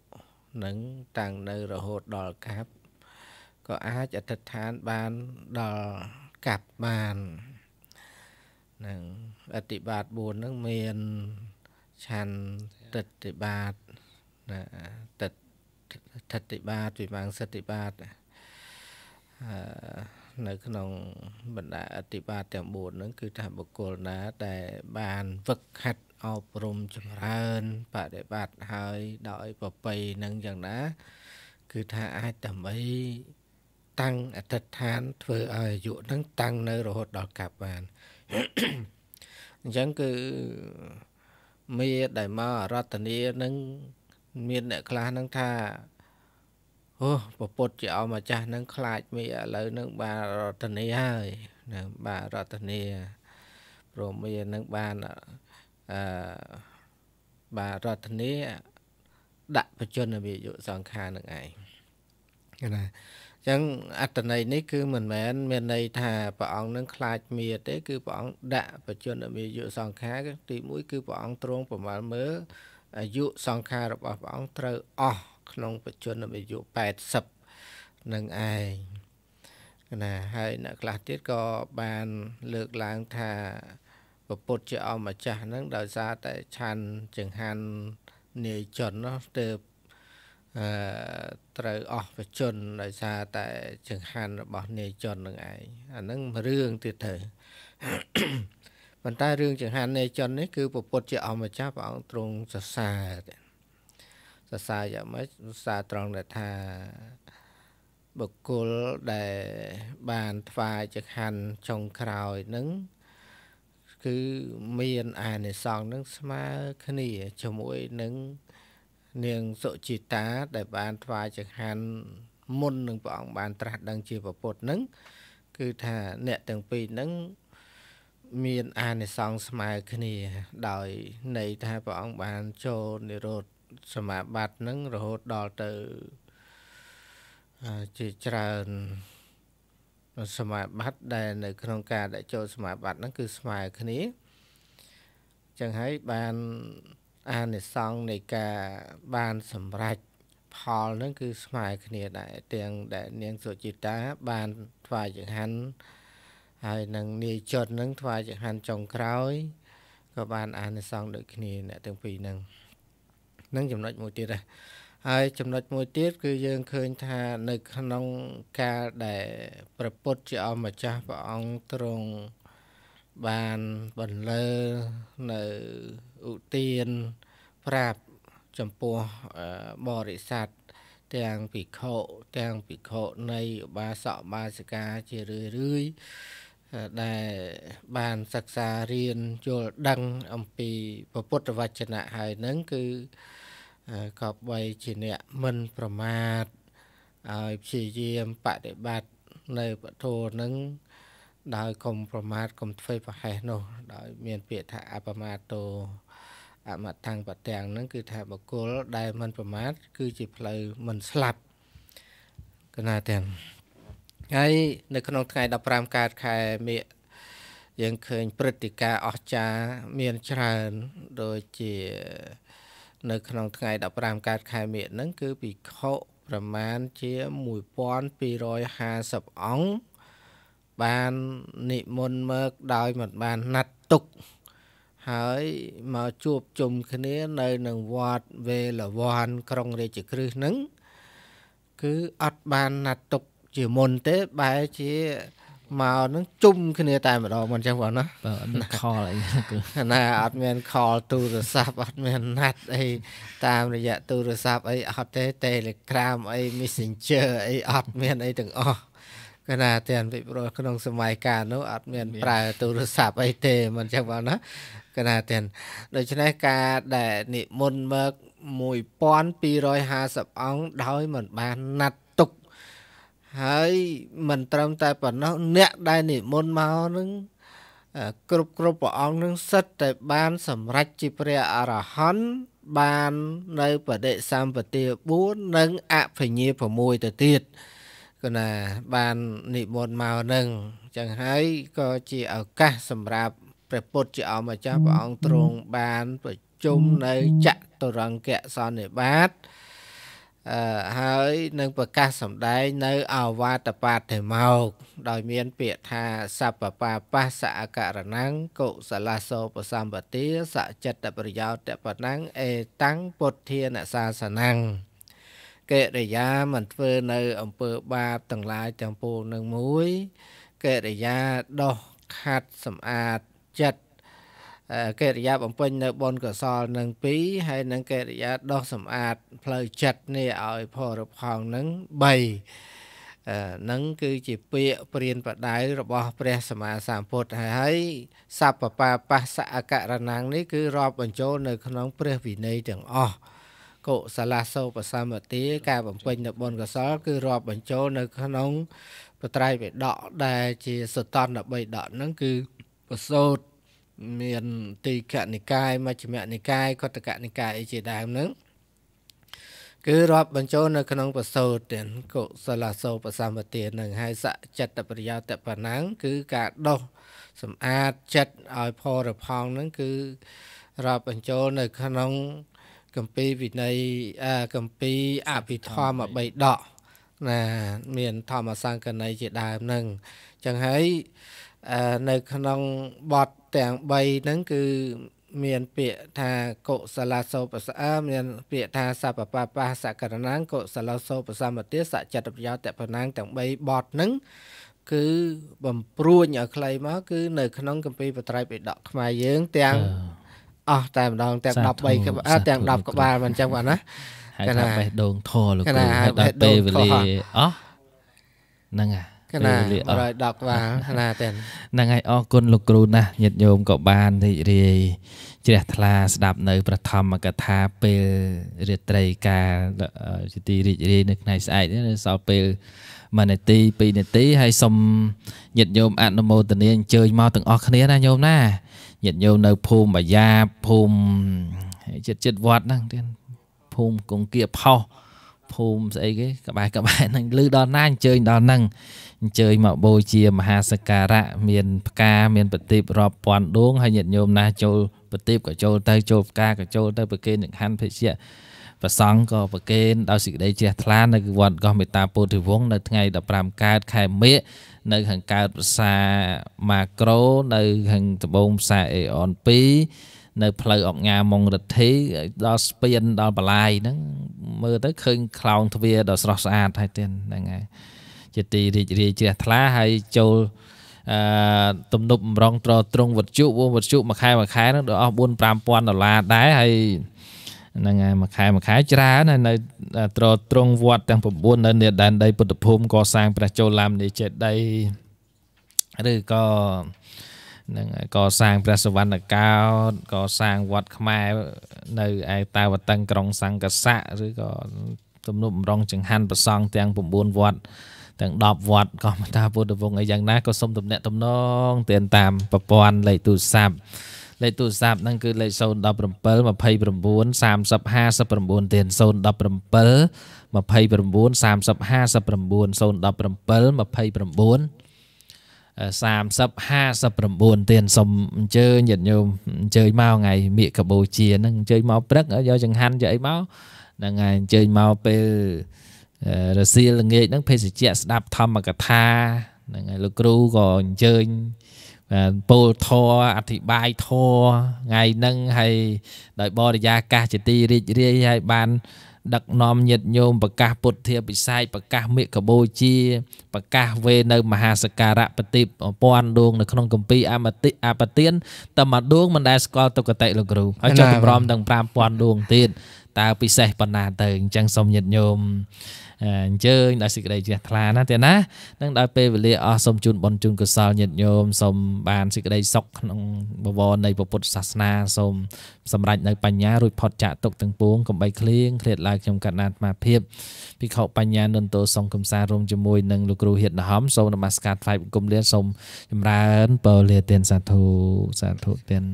នឹងតាំងនៅរហូតដល់កាប់ក៏អាចអធិដ្ឋានបានដល់កាប់បាននឹងអតិបាត4ហ្នឹងមានឆាន់ទិដ្ឋិបាតណាទិដ្ឋិបាតវិមាំងសិទ្ធិបាតណានៅក្នុងបណ្ដាអតិបាតទាំង4ហ្នឹងគឺថាបុគ្គលណាដែលបានវឹកហាត់អប់រំចម្រើនបដិបត្តិហើយដោយប្របីនឹងយ៉ាងណា គឺថាអាចដើម្បីតាំងអធិដ្ឋាន ធ្វើឲ្យអាយុហ្នឹងតាំងនៅរហូតដល់កាប់បានអញ្ចឹងគឺមេដែលមករតនីនឹងមានអ្នកខ្លះហ្នឹងថាអូពពុតជាអមម្ចាស់នឹងខ្លាចមីឥឡូវនឹងបានរតនីហើយនឹងបានរតនីព្រមមាននឹងបានអឺបានរតនីដាក់បជនវិយុសង្ខារនឹងឯងណាអញ្ចឹងអត្តន័យនេះគឺមិនមែនមានន័យថាព្រះអង្គនឹងខ្លាចមៀទេ គឺព្រះអង្គដាក់បជនវិយុសង្ខារទី1គឺព្រះអង្គទ្រង់ប្រមាលមើលអាយុសង្ខាររបស់ព្រះអង្គត្រូវអស់ក្នុងបច្ចុប្បន្នអាយុ80នឹងឯងណាហើយអ្នកខ្លះទៀតក៏បានលើកឡើងថាពុទ្ធជាអម្ចាស់ហ្នឹងដោយសារតែឆាន់ចង្ហាន់នាយជននោះទៅអឺត្រូវអស់បជនដោយសារតែចង្ហាន់របស់នាយជននឹងឯងអាហ្នឹងរឿងទៀតទៅប៉ុន្តែរឿងចង្ហាន់នាយជននេះគឺពុទ្ធជាអម្ចាស់ព្រះអង្គទ្រង់សរសើរទេសរសើរយ៉ាងម៉េចសរសើរត្រង់ដែលថាបុគ្គលដែលបានថ្វាយចង្ហាន់ចុងក្រោយនឹង គឺមានអានិសង្សនឹងស្មើគ្នាជាមួយនឹងនាងសុជីតាដែលបានថ្វាយចង្ហាន់មុននឹងព្រះអង្គបានត្រាស់ដឹងជាពុទ្ធនឹងគឺថាអ្នកទាំងពីរនឹងមានអានិសង្សស្មើគ្នាដោយន័យថាព្រះអង្គបានចូលនិរោធសមាបត្តិនឹងរហូតដល់ទៅជាច្រើនសមាបត្តិដែលនៅក្នុងការដាក់ចូលសមាបត្តិហ្នឹងគឺស្មើគ្នាចឹងហើយបានអានិសង្ឃនៃការបានសម្រេចផលហ្នឹងគឺស្មើគ្នាដែរទាំងដែលនាងសុជីតាបានថ្វាយចង្ហាន់ហើយនឹងនាយជនហ្នឹងថ្វាយចង្ហាន់ចុងក្រោយក៏បាន អានិសង្ឃដូចគ្នាអ្នក ទាំងពីរហ្នឹងនឹងចំណុចមួយទៀតដែរហើយចំណុចមួយទៀតគឺយើងឃើញថា នៅក្នុងកាលដែលព្រះពុទ្ធជាអម្ចាស់ព្រះអង្គទ្រង់បានបន្លឺនៅឧទាន ប្រាប់ចំពោះបរិស័ទទាំងភិក្ខុទាំងភិក្ខុនៃឧបាសកបាសិកាជារឿយរឿយដែលបានសិក្សារៀនយល់ដឹងអំពីពុទ្ធវចនៈហើយនឹងគឺក៏បីជាអ្នកមិនប្រមាទឲ្យព្យាយាមបដិបត្តិនៅពធនឹងដោយកុំប្រមាទកុំធ្វើប្រហែសនោះ ដោយមាន ពាក្យថាអបមាទោអមតੰបទាំងនឹងគឺថាបុគ្គលដែលមិនប្រមាទគឺជាផ្លូវមិនស្លាប់កណាទាំងហើយនៅ ក្នុងថ្ងៃ15កើតខែមិញយើងឃើញព្រឹត្តិការណ៍អស្ចារ្យមានច្រើនដូចជានៅក្នុងថ្ងៃ15កើតខែមិញហ្នឹងគឺភិក្ខុប្រមាណជា1250អង្គបាននិមន្តមកដោយមិនបានណាត់ទុក ហើយមកជួបជុំគ្នានៅនឹងវត្តវេលវ័នក្រុងរាជក្រឹសហ្នឹងគឺអត់បានណាត់ទុកជាមុនទេបែរជាមកនឹងជុំគ្នាតែម្ដងមិនចឹងបងណាបើអត់មានខលអីណាអត់មានខលទូរស័ព្ទអត់មានណាត់អីតាមរយៈទូរស័ព្ទអីអត់ទេ Telegram អី Messenger អីអត់មានអីទាំងអស់កណាតែនពីព្រោះក្នុងសម័យកាលនោះអត់មានប្រើទូរស័ព្ទអីទេមិនចឹងបងណាកណាតែនដូច្នេះការដែលនិមន្តមក1250អង្គដោយមិន បានណាត់ហើយមិនត្រឹមតែប៉ុណ្ណោះអ្នកដែលនិមន្តមកនឹងគ្រប់គ្រប់ព្រះអង្គនឹងសិតតែបាន សម្រេចជាព្រះអរហន្តបាននៅបដិសម្បទា4និងអភិញ្ញា6ទៅទៀតគណាបាននិមន្តមកនឹងអញ្ចឹងហើយក៏ជាឱកាសសម្រាប់ព្រះពុទ្ធជាអម្ចាស់ព្រះអង្គទ្រង់បានប្រជុំនៅចតុរង្គៈសន្និបាតអឺហើយនឹងប្រកាសសម្ដែងនៅអវតបាតិមោក ដោយមាន ពាក្យថាសពបាបាសអករណੰកុសលាសោបសម្បទាសចិត្តប្រយោជន៍បណੰអេតាំងពុទ្ធានសាសនੰកិរិយាមិនធ្វើនៅអំពើបាបទាំងឡាយទាំងពួងនឹងមួយកិរិយាដោះខាត់សម្អាតចិត្តកិរិយាបំពេញនៅបុណ្យកុសលនឹង2ហើយនឹងកិរិយាដោះសម្អាតផ្លូវចិត្តនេះឲ្យផលរផង់នឹង3នឹងគឺជាពាក្យព្រានបដៅរបស់ ព្រះ សម្មាសម្ពុទ្ធហើយហើយសัพពបាបស្សអករណងនេះគឺរាប់បញ្ចូលនៅក្នុង ព្រះវិន័យទាំងអស់កុសលសោបសម្បទាការបំពេញនៅបុណ្យកុសលគឺរាប់បញ្ចូលនៅ ក្នុងបត្រៃវិដកដែលជាសតន13ដកហ្នឹងគឺប្រសូតមានទីកនិកាយមជ្ឈមនិកាយកតកនិកាយអីជាដើមហ្នឹងគឺរាប់បញ្ចូលនៅក្នុងបសោតទាំងកុសលសោបសម្បទានឹងហើយសចិត្តប្រយោតបណាំងគឺការដោះសម្អាតចិត្តឲ្យផលរផងហ្នឹងគឺរាប់បញ្ចូលនៅក្នុងកម្ពីវិន័យកម្ពីអភិធម្ម3ដកណាមានធម្មសង្កណីជាដើមហ្នឹងអញ្ចឹងហើយនៅក្នុងបទទាំង3ហ្នឹងគឺមានពាក្យថាកុសលសោបសាមាន ពាក្យថាសពបបាសករណាងកុសលសោបសមតិសច្ចតប្រយោតពណាងទាំង3បទហ្នឹងគឺបំព្រួញឲ្យខ្លីមកគឺនៅ ក្នុងកម្ពីបត្រៃបិដកខ្មែរយើងទាំងអស់តែម្ដងទាំង13ក្បាលទាំង10ក្បាលមិនចឹងបាទណាហើយថាបេះដូងធរលោកគ្រូហើយដល់ពេលវេលាអស់ហ្នឹងហើយកណា110បាណាទាំងហ្នឹងហើយអរគុណលោកគ្រូណាស់ញាតិញោមក៏បានរីករាយជ្រះថ្លាស្ដាប់នៅប្រធមកថាពេលរាត្រីកាលជាទីរីករាយនៅថ្ងៃស្អែកនេះសល់ពេល1នាទី2នាទីហើយសូមញាតិញោមអនុមោទនាអញ្ជើញមកទាំងអស់គ្នាណាញោមណាញាតិញោមនៅភូមិបាយ៉ាភូមិចិត្តចិត្តវត្តហ្នឹងទៀតភូមិកុងគៀផោះភូមិស្អីគេក្បែរក្បែរហ្នឹងឮដល់ណាអញ្ជើញដល់ហ្នឹងអញ្ជើញមកបូជាមហាសក្ការៈមានផ្កាមានប្រទីបរាប់ពាន់ដួងហើយញាតិញោមណាចូលប្រទីបក៏ចូលទៅ ចូលផ្កាក៏ចូលទៅប្រគេនចង្ហាន់ភេសជ្ជៈប្រសង់ក៏ប្រគេនដោយសេចក្តីជ្រះថ្លានៅវត្តកោះមេតាពោធិវង្សនៅថ្ងៃ15កើតខែមិញនៅខាងកើតភាសាម៉ាក្រូ នៅខាងត្បូងភាសាអេអន2នៅផ្លូវអង្គការម៉ុងរិទ្ធីដល់ស្ពានដល់បលាយហ្នឹងមើលទៅឃើញខ្លោងទ្វារដ៏ស្រស់ស្អាតហើយទៀតហ្នឹងហើយជាទីរីករាយជ្រះថ្លាហើយចូលអឺទំនប់បំរងត្រត្រង់វត្ថុវត្ថុមួយខែមួយខែហ្នឹងដល់អស់4 5000ដុល្លារដែរហើយហ្នឹងហើយមួយខែមួយខែច្រើនហើយនៅត្រត្រង់វត្តទាំង9នៅនេដែន ដីពុទ្ធភូមិកសាងព្រះចូលឡាមនីចេតីឬក៏នឹងកសាងព្រះសវណ្ណកោដកសាងវត្តខ្មែរនៅឯតាវតឹងក្រុងសង្កស័កឬក៏ទំនប់បំរងចង្ហាន់ប្រសង់ទាំង9វត្តទាំង10វត្តកោះមតាពុទ្ធវង្សអីយ៉ាងណាក៏សូមទំនាក់ទំនងទានតាមប្រព័ន្ធលេខទូរស័ព្ទលេខទូរស័ព្ទហ្នឹងគឺលេខ017 29 30 59ទៀត017 29 30 59 017 29 3059ទៀតសូមអញ្ជើញញាតិញោមអញ្ជើញមកថ្ងៃមាឃកបូជាហ្នឹងអញ្ជើញមកព្រឹកយកចង្ហាន់យកអីមកហ្នឹងហើយអញ្ជើញមកពេលរសៀលល្ងាចហ្នឹងភេសជ្ជៈស្ដាប់ធម្មកថាហ្នឹងហើយលោកគ្រូក៏អញ្ជើញពោលធរអធិបាយធរថ្ងៃហ្នឹងហើយដោយបរិយាកាសជាទីរីករាយហើយបាន ដឹកនាំញាតិញោមប្រកាសពុទ្ធាពិស័យប្រកាសមេកបូជាប្រកាសវេនៅ មហាសការៈបតិបពាន់ដួងនៅក្នុងកម្ពីអមតិអបទានតែមួយដួងមិនដែលស្គាល់ទុគតិលោកគ្រូហើយចុះតម្រាំទាំង5000ដួងទៀតតើពិសេសប៉ុណ្ណាទៅអញ្ចឹងសូមញាតិញោមអញ្ជើញដោយសេចក្តីជ្រះថ្លាណាទេណានឹងដោយពេលវេលាអស់សូមជូនបំជូនកុសលញាតិញោមសូមបានសេចក្តីសុខក្នុងបវរនៃពុទ្ធសាសនាសូមសម្រេចនៅបញ្ញារួចផុតចាកទុកទាំងពួងកំបីឃ្លៀងឃ្លាតឡើងខ្ញុំកណ្ណាអាត្មាភាពភិក្ខុបញ្ញានន្តោសង្ឃកំសារួមជាមួយនឹងលោកគ្រូហៀតដហំសូមនមស្ការថ្វាយបង្គំលាសូមចម្រើនពរលាទានសាធុសាធុទាន